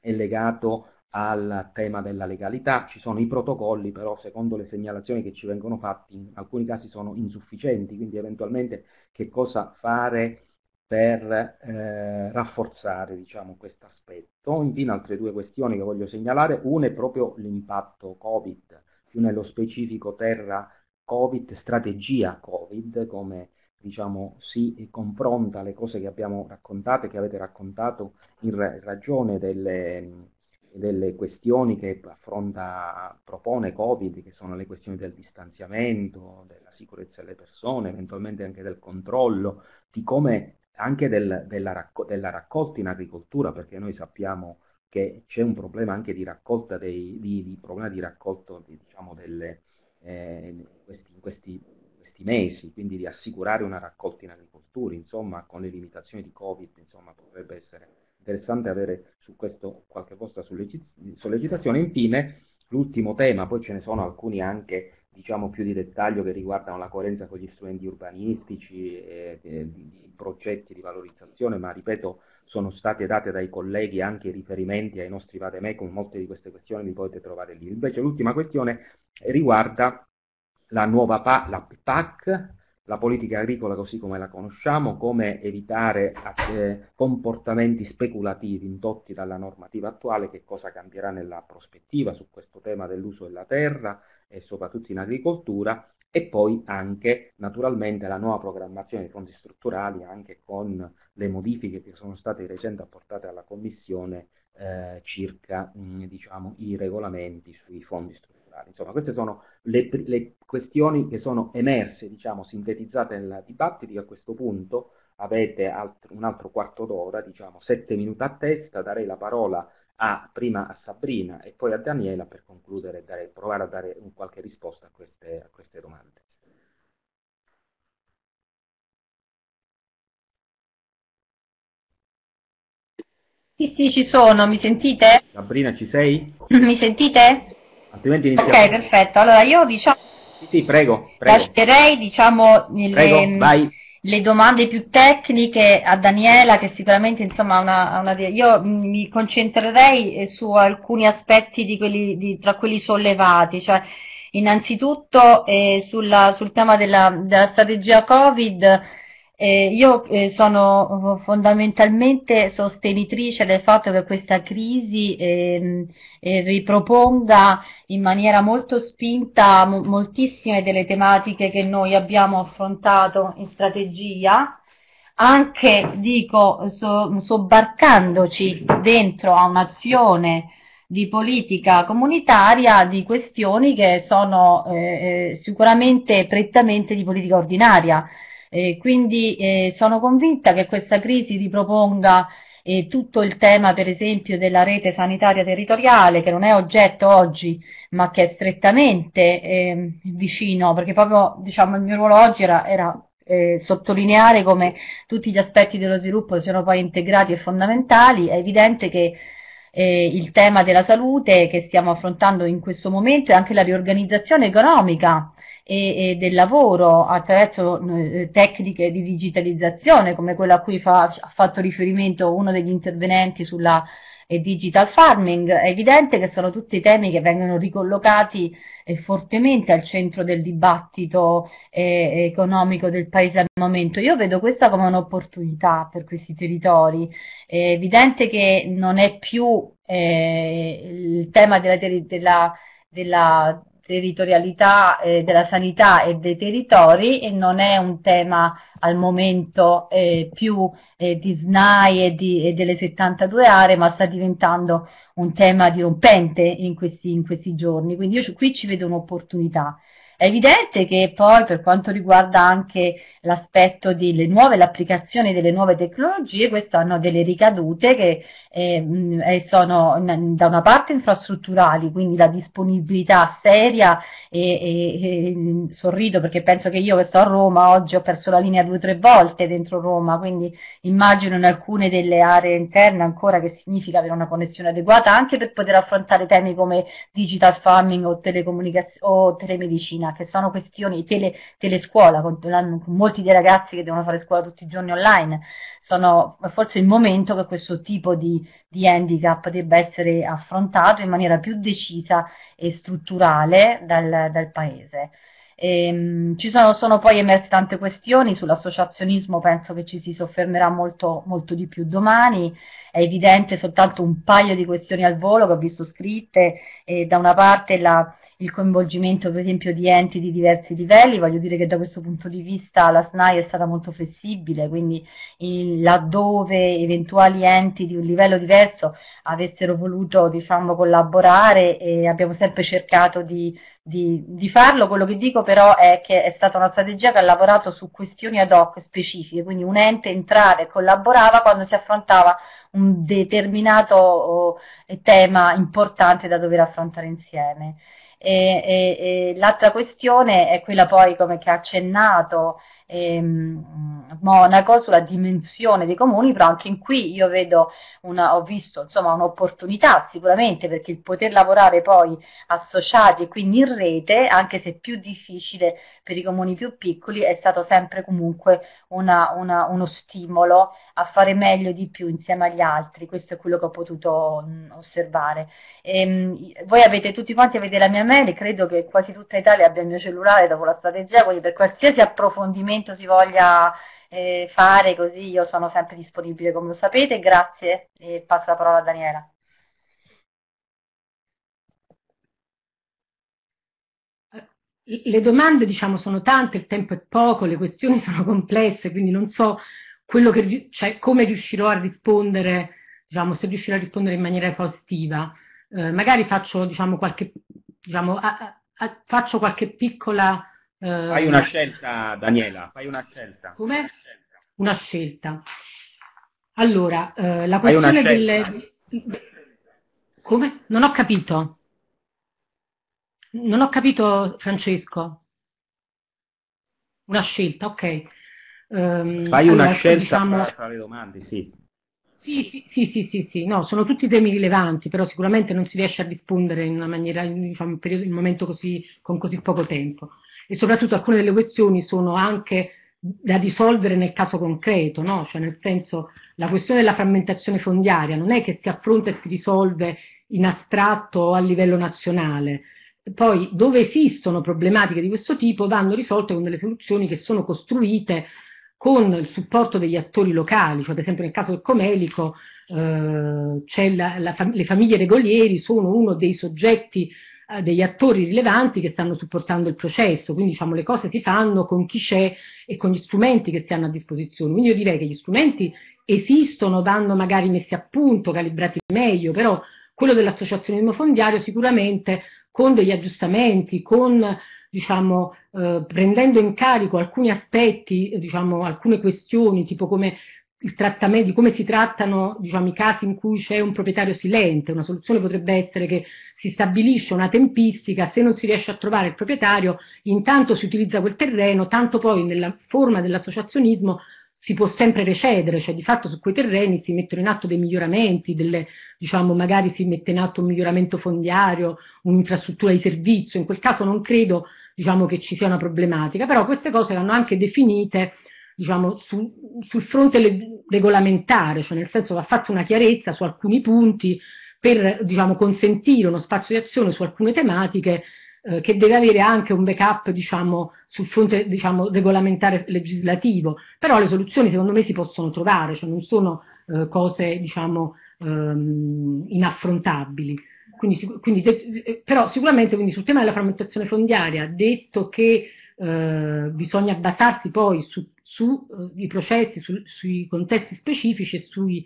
A: è legato al tema della legalità, ci sono i protocolli, però secondo le segnalazioni che ci vengono fatte in alcuni casi sono insufficienti, quindi eventualmente che cosa fare per eh, rafforzare diciamo, questo aspetto. Infine altre due questioni che voglio segnalare, una è proprio l'impatto Covid, più nello specifico terra Covid, strategia Covid, come diciamo, si confronta le cose che abbiamo raccontato e che avete raccontato in ragione delle, delle questioni che affronta, propone Covid, che sono le questioni del distanziamento, della sicurezza delle persone, eventualmente anche del controllo, di come anche del, della, racco- della, raccolta in agricoltura, perché noi sappiamo che c'è un problema anche di raccolta, dei, di, di, problema di raccolto diciamo, delle, eh, in questi, questi, questi, mesi, quindi di assicurare una raccolta in agricoltura, insomma, con le limitazioni di Covid, insomma, potrebbe essere interessante avere su questo qualche vostra sollecitazione. Infine, l'ultimo tema, poi ce ne sono alcuni anche diciamo più di dettaglio che riguardano la coerenza con gli strumenti urbanistici e, e di progetti di valorizzazione, ma ripeto, sono state date dai colleghi anche riferimenti ai nostri vademecum, molte di queste questioni li potete trovare lì. Invece l'ultima questione riguarda la nuova PA, la PAC, la politica agricola così come la conosciamo, come evitare eh, comportamenti speculativi indotti dalla normativa attuale, che cosa cambierà nella prospettiva su questo tema dell'uso della terra e soprattutto in agricoltura e poi anche naturalmente la nuova programmazione dei fondi strutturali anche con le modifiche che sono state di recente apportate alla Commissione eh, circa mh, mm, diciamo, i regolamenti sui fondi strutturali particolari. Insomma, queste sono le, le questioni che sono emerse, diciamo, sintetizzate nel dibattito a questo punto avete alt- un altro quarto d'ora, diciamo sette minuti a testa, darei la parola a, prima a Sabrina e poi a Daniela per concludere e provare a dare un, qualche risposta a queste, a queste domande.
C: Sì, sì, ci sono, mi sentite?
A: Sabrina, ci sei?
C: Mi sentite?
A: Altrimenti iniziamo. Ok,
C: perfetto. Allora io diciamo...
A: Sì, sì prego,
C: prego. Lascerei diciamo nelle, prego, ehm, le domande più tecniche a Daniela che sicuramente insomma ha una, una... Io mm, mi concentrerei eh, su alcuni aspetti di quelli, di, tra quelli sollevati. Cioè, innanzitutto eh, sulla, sul tema della, della strategia Covid eh, io eh, sono eh, fondamentalmente sostenitrice del fatto che questa crisi ehm, eh, riproponga in maniera molto spinta moltissime delle tematiche che noi abbiamo affrontato in strategia, anche, dico, so sobbarcandoci dentro a un'azione di politica comunitaria di questioni che sono eh, eh, sicuramente prettamente di politica ordinaria eh, quindi eh, sono convinta che questa crisi riproponga eh, tutto il tema per esempio della rete sanitaria territoriale che non è oggetto oggi ma che è strettamente ehm, vicino perché proprio diciamo, il mio ruolo oggi era, era eh, sottolineare come tutti gli aspetti dello sviluppo siano poi integrati e fondamentali, è evidente che eh, il tema della salute che stiamo affrontando in questo momento e anche la riorganizzazione economica e, e del lavoro attraverso eh, tecniche di digitalizzazione come quella a cui fa, ha fatto riferimento uno degli intervenenti sulla eh, digital farming, è evidente che sono tutti temi che vengono ricollocati eh, fortemente al centro del dibattito eh, economico del paese al momento. Io vedo questa come un'opportunità per questi territori. È evidente che non è più eh, il tema della, della della territorialità eh, della sanità e dei territori e non è un tema al momento eh, più eh, di SNAI e, di, e, delle 72 aree, ma sta diventando un tema dirompente in questi, in questi giorni. Quindi io qui ci vedo un'opportunità. È evidente che poi per quanto riguarda anche l'aspetto delle nuove applicazioni delle nuove tecnologie, queste hanno delle ricadute che eh, mm, eh sono da una parte infrastrutturali, quindi la disponibilità seria e, e, e, mm, sorrido perché penso che io che sto a Roma oggi ho perso la linea due o tre volte dentro Roma, quindi immagino in alcune delle aree interne ancora che significa avere una connessione adeguata anche per poter affrontare temi come digital farming o, o telemedicina che sono questioni tele, telescuola, con, con molti dei ragazzi che devono fare scuola tutti i giorni online, sono forse il momento che questo tipo di, di handicap debba essere affrontato in maniera più decisa e strutturale dal, dal Paese. Ehm, ci sono, sono, poi emerse tante questioni sull'associazionismo, penso che ci si soffermerà molto, molto, di più domani. È evidente soltanto un paio di questioni al volo che ho visto scritte. e da una parte la, il coinvolgimento per esempio di enti di diversi livelli, voglio dire che da questo punto di vista la SNAI è stata molto flessibile, quindi il, laddove eventuali enti di un livello diverso avessero voluto diciamo, collaborare e abbiamo sempre cercato di, di, di farlo, quello che dico però è che è stata una strategia che ha lavorato su questioni ad hoc specifiche, quindi un ente entrava e collaborava quando si affrontava un determinato eh, tema importante da dover affrontare insieme. E, e, e l'altra questione è quella poi, come che ha accennato, ehm, Monaco sulla dimensione dei comuni, però anche in qui io vedo una, ho visto un'opportunità sicuramente perché il poter lavorare poi associati e quindi in rete, anche se più difficile per i comuni più piccoli, è stato sempre comunque una, una, uno stimolo a fare meglio di più insieme agli altri, questo è quello che ho potuto mh, osservare. E, ehm, voi avete tutti quanti avete la mia mail, credo che quasi tutta Italia abbia il mio cellulare dopo la strategia, quindi per qualsiasi approfondimento approfondimento si voglia eh, fare, così io sono sempre disponibile, come lo sapete. Grazie e passo la parola a Daniela.
D: Eh, le domande diciamo, sono tante, il tempo è poco, le questioni sono complesse, quindi non so che, cioè, come riuscirò a rispondere, diciamo, se riuscirò a rispondere in maniera esaustiva. Eh, magari faccio, diciamo, qualche, diciamo, a, a, faccio qualche piccola
A: Fai una ehm, scelta, Daniela, fai una scelta.
C: Come?
D: Una scelta. Allora, eh, la questione delle... Come? Non ho
A: capito.
D: Non ho capito, Francesco. Una scelta, ok. Um, fai una allora, ecco, scelta diciamo...
A: tra le domande, sì.
D: Sì, sì, sì, sì, sì, no, sono tutti temi rilevanti, però sicuramente non si riesce a rispondere in una maniera, in in un momento così, con così poco tempo e soprattutto alcune delle questioni sono anche da risolvere nel caso concreto, no? cioè nel senso la questione della frammentazione fondiaria non è che si affronta e si risolve in astratto o a livello nazionale, poi dove esistono problematiche di questo tipo vanno risolte con delle soluzioni che sono costruite con il supporto degli attori locali, cioè per esempio nel caso del Comelico eh, la, la, le famiglie regolieri sono uno dei soggetti eh, degli attori rilevanti che stanno supportando il processo, quindi diciamo le cose si fanno con chi c'è e con gli strumenti che si hanno a disposizione. Quindi io direi che gli strumenti esistono, vanno magari messi a punto, calibrati meglio, però quello dell'associazionismo fondiario sicuramente con degli aggiustamenti, con diciamo eh, prendendo in carico alcuni aspetti, diciamo alcune questioni, tipo come il trattamento, di come si trattano diciamo, i casi in cui c'è un proprietario silente. Una soluzione potrebbe essere che si stabilisce una tempistica, se non si riesce a trovare il proprietario, intanto si utilizza quel terreno, tanto poi nella forma dell'associazionismo si può sempre recedere, cioè di fatto su quei terreni si mettono in atto dei miglioramenti, delle, diciamo, magari si mette in atto un miglioramento fondiario, un'infrastruttura di servizio, in quel caso non credo diciamo, che ci sia una problematica, però queste cose vanno anche definite diciamo, su, sul fronte le, regolamentare, cioè nel senso va fatta una chiarezza su alcuni punti per diciamo, consentire uno spazio di azione su alcune tematiche eh, che deve avere anche un backup diciamo, sul fronte diciamo, regolamentare legislativo, però le soluzioni secondo me si possono trovare, cioè non sono eh, cose diciamo, ehm, inaffrontabili. Quindi, quindi, eh, però sicuramente quindi, sul tema della frammentazione fondiaria, detto che eh, bisogna basarsi poi su sui eh, processi, su, sui contesti specifici e sui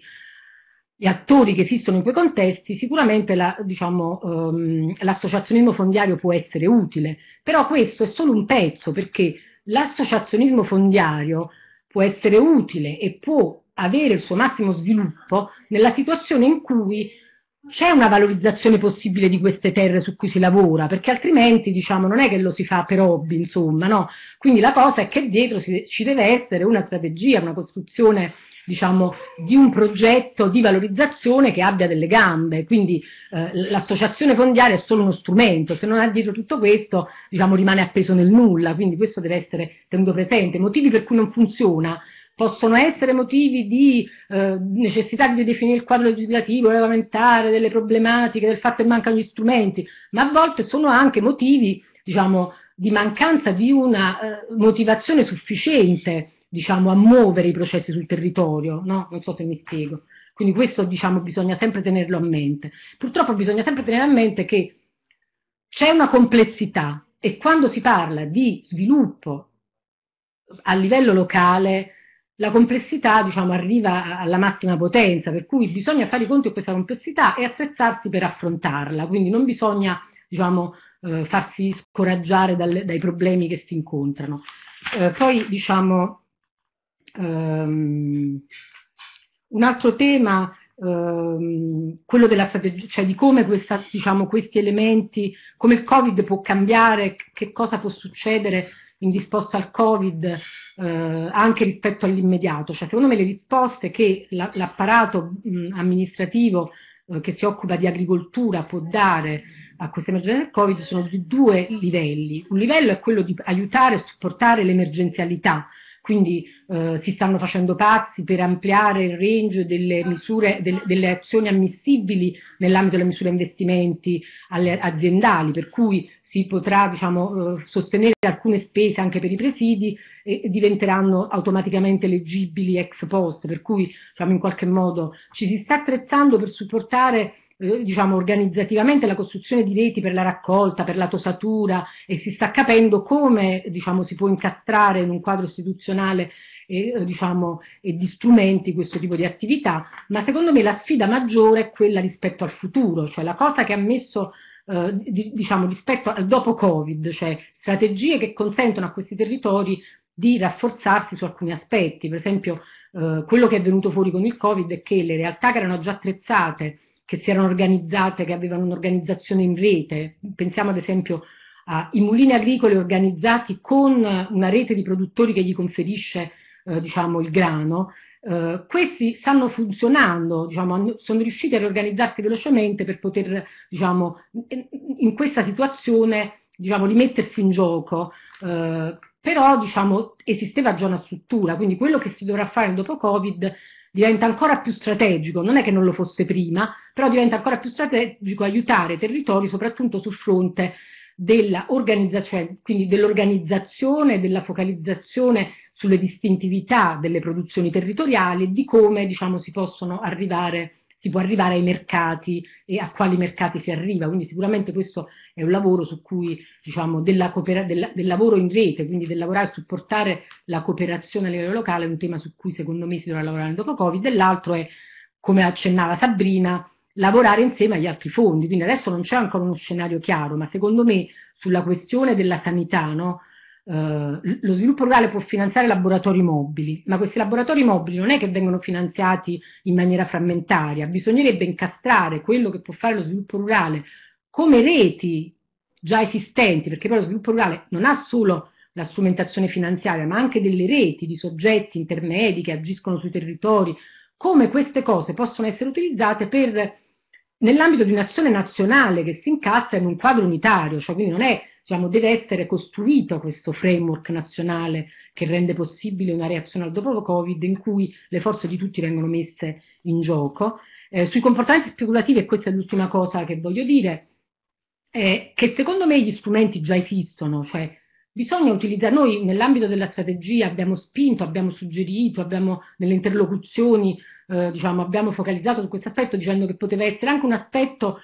D: gli attori che esistono in quei contesti, sicuramente la, diciamo, um, l'associazionismo fondiario può essere utile, però questo è solo un pezzo perché l'associazionismo fondiario può essere utile e può avere il suo massimo sviluppo nella situazione in cui c'è una valorizzazione possibile di queste terre su cui si lavora, perché altrimenti diciamo, non è che lo si fa per hobby, insomma, no? Quindi la cosa è che dietro si, ci deve essere una strategia, una costruzione diciamo, di un progetto di valorizzazione che abbia delle gambe, quindi eh, l'associazione fondiaria è solo uno strumento, se non ha dietro tutto questo diciamo, rimane appeso nel nulla, quindi questo deve essere tenuto presente. Motivi per cui non funziona, possono essere motivi di eh, necessità di definire il quadro legislativo, regolamentare, delle problematiche, del fatto che mancano gli strumenti, ma a volte sono anche motivi diciamo, di mancanza di una eh, motivazione sufficiente diciamo, a muovere i processi sul territorio, no? non so se mi spiego. Quindi questo diciamo, bisogna sempre tenerlo a mente. Purtroppo bisogna sempre tenere a mente che c'è una complessità e quando si parla di sviluppo a livello locale la complessità diciamo, arriva alla massima potenza, per cui bisogna fare i conti con questa complessità e attrezzarsi per affrontarla, quindi non bisogna diciamo, eh, farsi scoraggiare dal, dai problemi che si incontrano. Eh, poi diciamo, um, un altro tema, um, quello della strategia, cioè di come questa, diciamo, questi elementi, come il Covid può cambiare, che cosa può succedere indisposta al Covid eh, anche rispetto all'immediato. Cioè, secondo me le risposte che l'apparato la, amministrativo eh, che si occupa di agricoltura può dare a questa emergenza del Covid sono di due livelli. Un livello è quello di aiutare e supportare l'emergenzialità, quindi eh, si stanno facendo passi per ampliare il range delle, misure, del, delle azioni ammissibili nell'ambito delle misure investimenti alle, aziendali, per cui si potrà diciamo, eh, sostenere alcune spese anche per i presidi e diventeranno automaticamente leggibili ex post, per cui diciamo, in qualche modo ci si sta attrezzando per supportare eh, diciamo, organizzativamente la costruzione di reti per la raccolta, per la tosatura e si sta capendo come diciamo, si può incastrare in un quadro istituzionale e, eh, diciamo, e, di strumenti questo tipo di attività, ma secondo me la sfida maggiore è quella rispetto al futuro, cioè la cosa che ha messo eh, diciamo, rispetto al dopo Covid, cioè strategie che consentono a questi territori di rafforzarsi su alcuni aspetti. Per esempio, eh, quello che è venuto fuori con il Covid è che le realtà che erano già attrezzate, che si erano organizzate, che avevano un'organizzazione in rete, pensiamo ad esempio ai mulini agricoli organizzati con una rete di produttori che gli conferisce eh, diciamo, il grano, eh, questi stanno funzionando, diciamo, sono riusciti a riorganizzarsi velocemente per poter diciamo, in questa situazione diciamo, rimettersi in gioco. Eh, però diciamo, esisteva già una struttura, quindi quello che si dovrà fare dopo Covid diventa ancora più strategico, non è che non lo fosse prima, però diventa ancora più strategico aiutare i territori soprattutto sul fronte dell'organizzazione, quindi dell'organizzazione, della focalizzazione sulle distintività delle produzioni territoriali e di come diciamo, si possono arrivare si può arrivare ai mercati e a quali mercati si arriva. Quindi sicuramente questo è un lavoro su cui, diciamo, della coopera- della, del lavoro in rete, quindi del lavorare e supportare la cooperazione a livello locale, è un tema su cui secondo me si dovrà lavorare dopo Covid, e l'altro è, come accennava Sabrina, lavorare insieme agli altri fondi. Quindi adesso non c'è ancora uno scenario chiaro, ma secondo me sulla questione della sanità, no? eh, lo sviluppo rurale può finanziare laboratori mobili, ma questi laboratori mobili non è che vengono finanziati in maniera frammentaria, bisognerebbe incastrare quello che può fare lo sviluppo rurale come reti già esistenti, perché poi lo sviluppo rurale non ha solo la strumentazione finanziaria, ma anche delle reti di soggetti intermedi che agiscono sui territori, come queste cose possono essere utilizzate per nell'ambito di un'azione nazionale che si incassa in un quadro unitario, cioè quindi non è, diciamo, deve essere costruito questo framework nazionale che rende possibile una reazione al dopo Covid in cui le forze di tutti vengono messe in gioco. Eh, sui comportamenti speculativi, e questa è l'ultima cosa che voglio dire, è che secondo me gli strumenti già esistono, cioè bisogna utilizzare, noi nell'ambito della strategia abbiamo spinto, abbiamo suggerito, abbiamo nelle interlocuzioni eh, diciamo, abbiamo focalizzato su questo aspetto dicendo che poteva essere anche un aspetto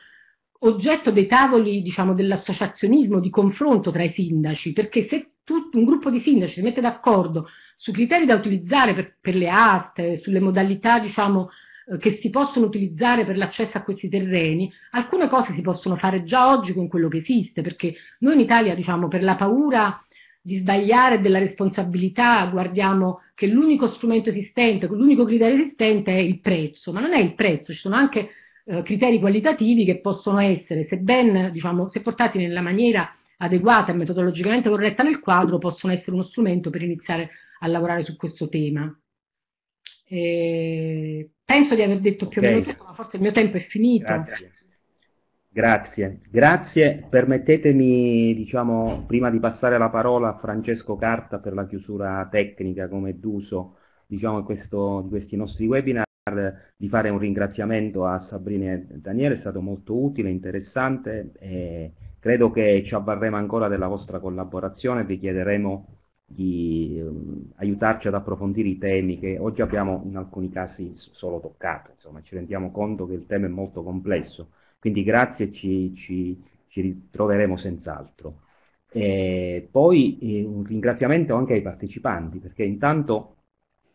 D: oggetto dei tavoli diciamo, dell'associazionismo di confronto tra i sindaci, perché se tutto, un gruppo di sindaci si mette d'accordo sui criteri da utilizzare per, per le aste, sulle modalità diciamo, eh, che si possono utilizzare per l'accesso a questi terreni, alcune cose si possono fare già oggi con quello che esiste, perché noi in Italia diciamo, per la paura di sbagliare della responsabilità, guardiamo che l'unico strumento esistente, l'unico criterio esistente è il prezzo, ma non è il prezzo, ci sono anche eh, criteri qualitativi che possono essere, se ben, diciamo, se portati nella maniera adeguata e metodologicamente corretta nel quadro, possono essere uno strumento per iniziare a lavorare su questo tema. E eh, penso di aver detto più okay. o meno tutto, ma forse il mio tempo è finito. Grazie.
A: Grazie, grazie. Permettetemi, diciamo, prima di passare la parola a Francesco Carta per la chiusura tecnica, come d'uso, diciamo, di questi nostri webinar, di fare un ringraziamento a Sabrina e Daniele, è stato molto utile, interessante e credo che ci avvarremo ancora della vostra collaborazione, vi chiederemo di um, aiutarci ad approfondire i temi che oggi abbiamo in alcuni casi solo toccato, insomma ci rendiamo conto che il tema è molto complesso quindi grazie, ci, ci, ci ritroveremo senz'altro. E poi eh, un ringraziamento anche ai partecipanti, perché intanto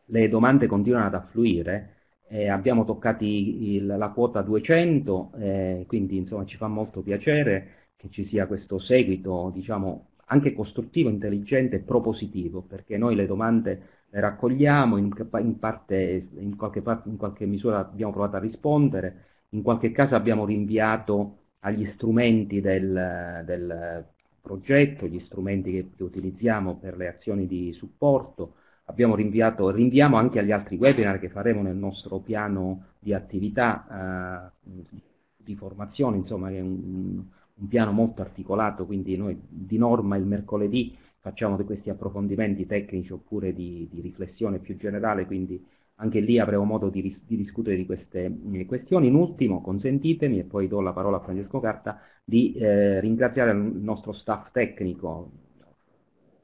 A: le domande continuano ad affluire. Eh, abbiamo toccato la quota 200, eh, quindi insomma ci fa molto piacere che ci sia questo seguito, diciamo, anche costruttivo, intelligente e propositivo, perché noi le domande le raccogliamo, in, in, parte, in, qualche, in qualche misura abbiamo provato a rispondere, in qualche caso abbiamo rinviato agli strumenti del, del progetto, gli strumenti che, che, utilizziamo per le azioni di supporto, abbiamo rinviato, rinviamo anche agli altri webinar che faremo nel nostro piano di attività eh, di formazione, insomma che è un, un piano molto articolato, quindi noi di norma il mercoledì facciamo questi approfondimenti tecnici oppure di, di riflessione più generale, quindi anche lì avremo modo di, ris- di discutere di queste eh, questioni. In ultimo, consentitemi, e poi do la parola a Francesco Carta, di eh, ringraziare il nostro staff tecnico,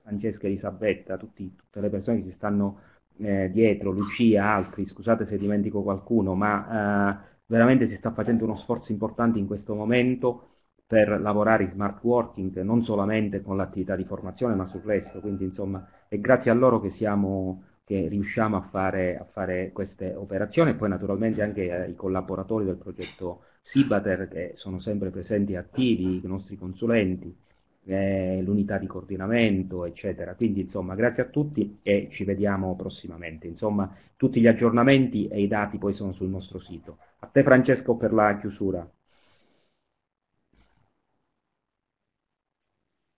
A: Francesca Elisabetta, tutti, tutte le persone che ci stanno eh, dietro, Lucia, altri, scusate se dimentico qualcuno, ma eh, veramente si sta facendo uno sforzo importante in questo momento per lavorare in smart working, non solamente con l'attività di formazione, ma sul resto. Quindi, insomma, è grazie a loro che siamo che riusciamo a fare, a fare queste operazioni e poi naturalmente anche ai eh, collaboratori del progetto Sibater che sono sempre presenti e attivi, i nostri consulenti, eh, l'unità di coordinamento, eccetera. Quindi, insomma, grazie a tutti e ci vediamo prossimamente. Insomma, tutti gli aggiornamenti e i dati poi sono sul nostro sito. A te Francesco per la chiusura.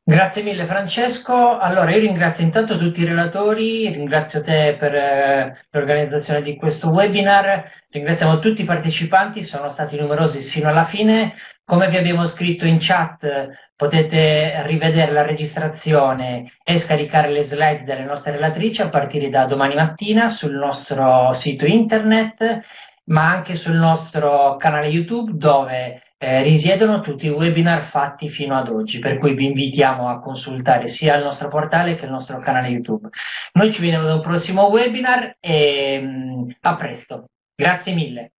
B: Grazie mille Francesco. Allora io ringrazio intanto tutti i relatori, ringrazio te per eh, l'organizzazione di questo webinar, ringraziamo tutti i partecipanti, sono stati numerosi sino alla fine. Come vi abbiamo scritto in chat potete rivedere la registrazione e scaricare le slide delle nostre relatrici a partire da domani mattina sul nostro sito internet ma anche sul nostro canale YouTube dove eh, risiedono tutti i webinar fatti fino ad oggi, per cui vi invitiamo a consultare sia il nostro portale che il nostro canale YouTube. Noi ci vediamo ad un prossimo webinar e mm, a presto. Grazie mille.